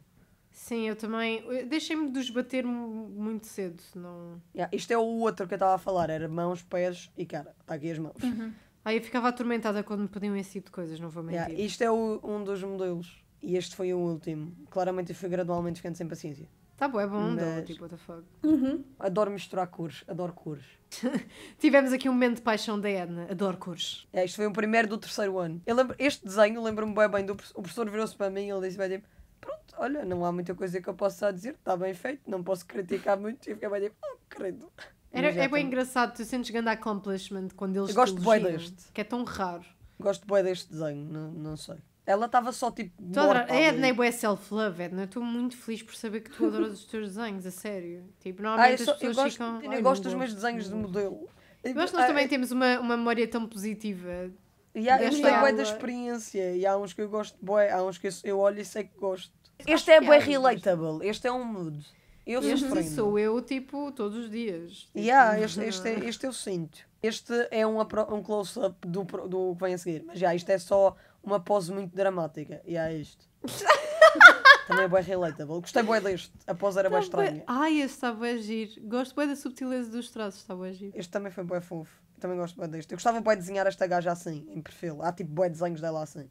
[SPEAKER 2] Sim, eu também. Deixei-me de esbater muito cedo. Não...
[SPEAKER 1] Yeah, isto é o outro que eu estava a falar: era mãos, pés e cara. Está aqui as mãos.
[SPEAKER 2] Uhum. Aí eu ficava atormentada quando me pediam esse tipo de coisas, não vou mentir. Yeah,
[SPEAKER 1] isto é o, um dos modelos e este foi o último. Claramente eu fui gradualmente ficando sem paciência.
[SPEAKER 2] Tá bom, é bom, Mas... tipo, what the fuck. Uhum. Adoro misturar cores, adoro cores. Tivemos aqui um momento de paixão da Edna, adoro cores. É, isto
[SPEAKER 1] foi o primeiro do terceiro ano. Eu lembro, este desenho, lembro-me bem bem, do, o professor virou-se para mim e ele disse bem tipo, pronto, olha, não há muita coisa que eu possa dizer, está bem feito, não posso criticar muito. E fiquei bem tipo, ah,
[SPEAKER 2] oh, credo. Era, é bem tão... engraçado, tu sentes grande accomplishment quando eles eu gosto de deste. Que é
[SPEAKER 1] tão raro. Gosto bem deste desenho, não, não sei. Ela estava só tipo. morta, A Edna
[SPEAKER 2] é self-love, Edna. É, Estou muito feliz por saber que tu adoras os teus desenhos, a sério. Tipo, ah, normalmente ah, só, pessoas eu gosto, ficam. Eu, gosto dos meus desenhos de modelo. mas nós ah, também é... temos uma, uma memória tão positiva. E há, eu tenho boa da
[SPEAKER 1] experiência. E há uns que eu gosto boé, há uns que eu, olho e sei que gosto. Este é boé relatable, este é um mood. Eu este sou
[SPEAKER 2] eu, tipo, todos os dias. Tipo, yeah, este, este, é,
[SPEAKER 1] este, eu sinto. Este é um, um close-up do, do que vem a seguir. Mas já, isto é só uma pose muito dramática. E há isto. Também é bem relatable. Gostei bem deste. A pose era tá bem estranha.
[SPEAKER 2] Ai, este está bem agir. Gosto
[SPEAKER 1] bem da subtileza dos traços, está bem agir. Este também foi bem fofo. também gosto bem deste. Eu gostava bem de desenhar esta gaja assim, em perfil. Há tipo bem desenhos dela assim.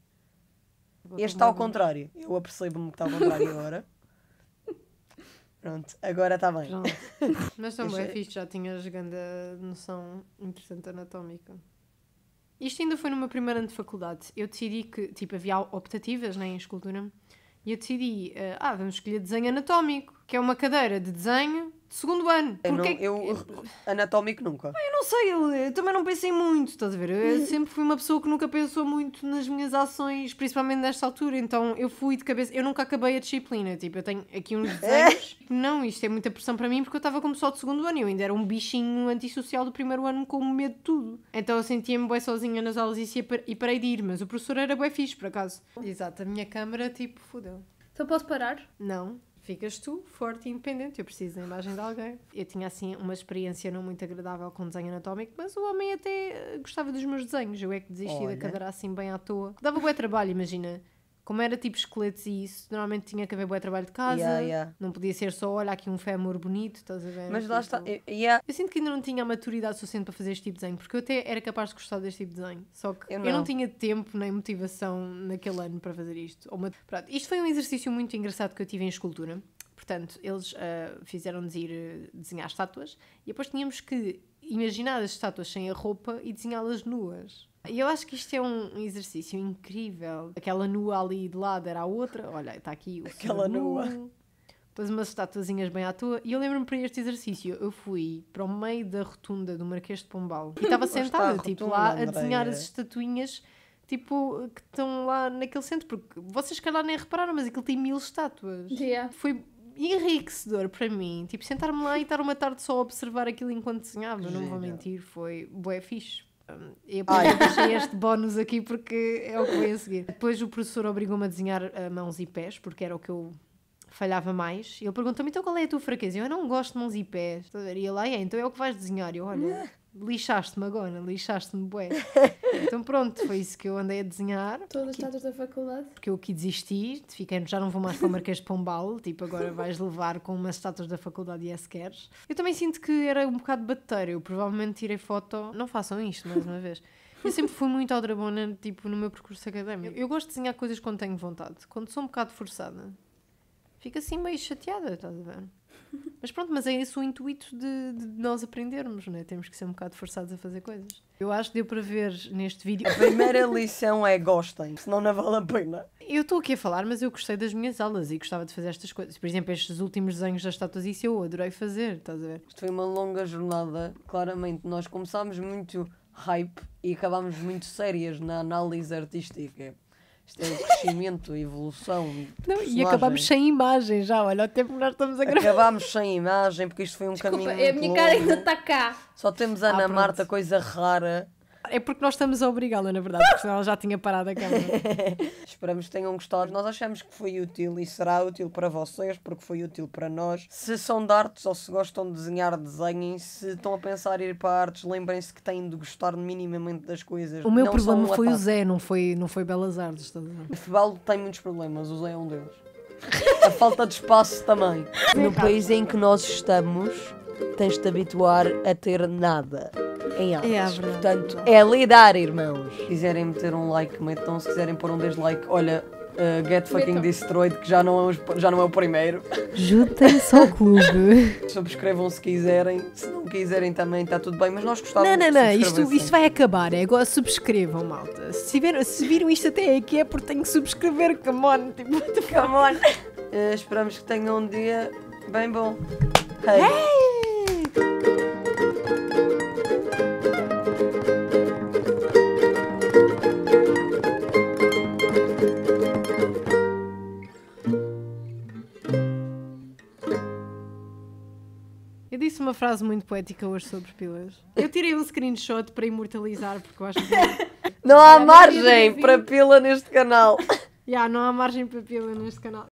[SPEAKER 1] Este está ao contrário. Eu apercebo-me que está ao contrário agora. Pronto, agora está bem. Pronto. Mas também é
[SPEAKER 2] fixe, já tinhas grande noção interessante anatómica. Isto ainda foi no meu primeiro ano de faculdade. Eu decidi que, tipo, havia optativas né, em escultura. E eu decidi, eh, ah, vamos escolher desenho anatómico, que é uma cadeira de desenho segundo ano. Eu, não, é que... eu
[SPEAKER 1] anatómico nunca. Ah, eu
[SPEAKER 2] não sei, eu, eu, também não pensei muito, estás a ver? Eu hum. sempre fui uma pessoa que nunca pensou muito nas minhas ações, principalmente nesta altura, então eu fui de cabeça, eu nunca acabei a disciplina, tipo, eu tenho aqui uns desenhos. É. não, isto é muita pressão para mim porque eu estava como só de segundo ano, eu ainda era um bichinho antissocial do primeiro ano com medo de tudo. Então eu sentia-me bem sozinha nas aulas e parei de ir, mas o professor era bem fixe, por acaso. Exato, a minha câmara, tipo, fodeu. Então posso parar? Não ficas tu forte e independente. Eu preciso da imagem de alguém. Eu tinha assim uma experiência não muito agradável com desenho anatómico, mas o homem até gostava dos meus desenhos. Eu é que desisti Olha. da cadeira assim bem à toa. Dava bom trabalho, imagina como era tipo esqueletos e isso, normalmente tinha que haver bom trabalho de casa, yeah, yeah. não podia ser só, olha aqui um fémur bonito, estás a ver? Mas lá está, yeah. Tipo, é- eu sinto que ainda não tinha a maturidade suficiente para fazer este tipo de desenho, porque eu até era capaz de gostar deste tipo de desenho, só que eu não, eu não tinha tempo nem motivação naquele ano para fazer isto. Uma... Pronto, isto foi um exercício muito engraçado que eu tive em escultura, portanto, eles uh, fizeram-nos ir eh, desenhar estátuas e depois tínhamos que imaginar as estátuas sem a roupa e desenhá-las nuas. E eu acho que isto é um exercício incrível. Aquela nua ali de lado era a outra. Olha, está aqui o Aquela nua. nua. Depois umas estatuazinhas bem à toa. E eu lembro-me para este exercício, eu fui para o meio da rotunda do Marquês de Pombal e estava sentada, tipo, lá a desenhar as estatuinhas tipo, que estão lá naquele centro, porque vocês calhar nem repararam, mas aquilo tem mil estátuas. Yeah. Foi enriquecedor para mim. Tipo, sentar-me lá e estar uma tarde só a observar aquilo enquanto desenhava, que não vou mentir, foi bué fixe. Hum, eu deixei este bónus aqui porque é o que veio a seguir. Depois o professor obrigou-me a desenhar eh, mãos e pés, porque era o que eu falhava mais. E ele perguntou-me, então qual é a tua fraqueza? Eu não gosto de mãos e pés. E ele, ah, é, então é o que vais desenhar. Eu, olha, né? lixaste-me agora, lixaste-me bué. então pronto, foi isso que eu andei a desenhar. Todas as datas da faculdade. Porque eu aqui desisti, fiquei, já não vou mais para o Marquês de Pombal, tipo agora vais levar com umas estátuas da faculdade e se queres. Eu também sinto que era um bocado bateira, eu provavelmente tirei foto, não façam isto mais uma vez. Eu sempre fui muito aldrabona, tipo, no meu percurso académico. Eu, eu gosto de desenhar coisas quando tenho vontade. Quando sou um bocado forçada, fico assim meio chateada, estás a ver? Mas pronto, mas é esse o intuito de, de nós aprendermos, né? Temos que ser um bocado forçados a fazer coisas. Eu acho que deu para ver neste vídeo. A primeira lição é gostem, senão não vale a pena. Eu estou aqui a falar, mas eu gostei das minhas aulas e gostava de fazer estas coisas. Por exemplo, estes últimos desenhos das estátuas, isso eu adorei fazer, estás a ver? Isto foi
[SPEAKER 1] uma longa jornada, claramente. Nós começámos muito hype e acabámos muito sérias na análise artística. Isto é um crescimento, evolução. Não, e acabámos
[SPEAKER 2] sem imagem já, olha o tempo que nós estamos a gravar.
[SPEAKER 1] Acabámos sem imagem, porque isto foi um Desculpa, caminho. É a minha cara ainda está cá. Só temos a Ana ah, Marta, coisa rara. É porque nós estamos a obrigá-la,
[SPEAKER 2] na verdade, porque senão ela já tinha parado a câmera.
[SPEAKER 1] Esperamos que tenham gostado. Nós achamos que foi útil e será útil para vocês, porque foi útil para nós. Se são de artes ou se gostam de desenhar, desenhem. Se estão a pensar em ir para artes, lembrem-se que têm de gostar minimamente das coisas. O meu não problema um foi o Zé,
[SPEAKER 2] não foi, não foi Belas Artes. O
[SPEAKER 1] Febaldo tem muitos problemas, o Zé é um deles. a falta de espaço também. No país em que nós estamos, tens de te habituar a ter nada em É, verdade. Portanto, é lidar, irmãos. Se quiserem meter um like, metam. Se quiserem pôr um dislike, olha, Uh, Get Fucking Destroyed, que já não é, já não é o primeiro. Juntem-se
[SPEAKER 2] ao clube.
[SPEAKER 1] Subscrevam se quiserem. Se não quiserem também está tudo bem, mas nós gostávamos Não, não, não, isto, isto
[SPEAKER 2] vai acabar. É igual subscrevam, malta. Se, tiver, se viram isto até aqui é porque tenho que subscrever. Come on, tipo, come on.
[SPEAKER 1] Uh, esperamos que tenham um dia bem bom. hey! hey!
[SPEAKER 2] disse uma frase muito poética hoje sobre pilas. Eu tirei um screenshot para imortalizar, porque eu acho que. Não há margem para pila neste canal. Já, yeah, não há margem para pila neste canal.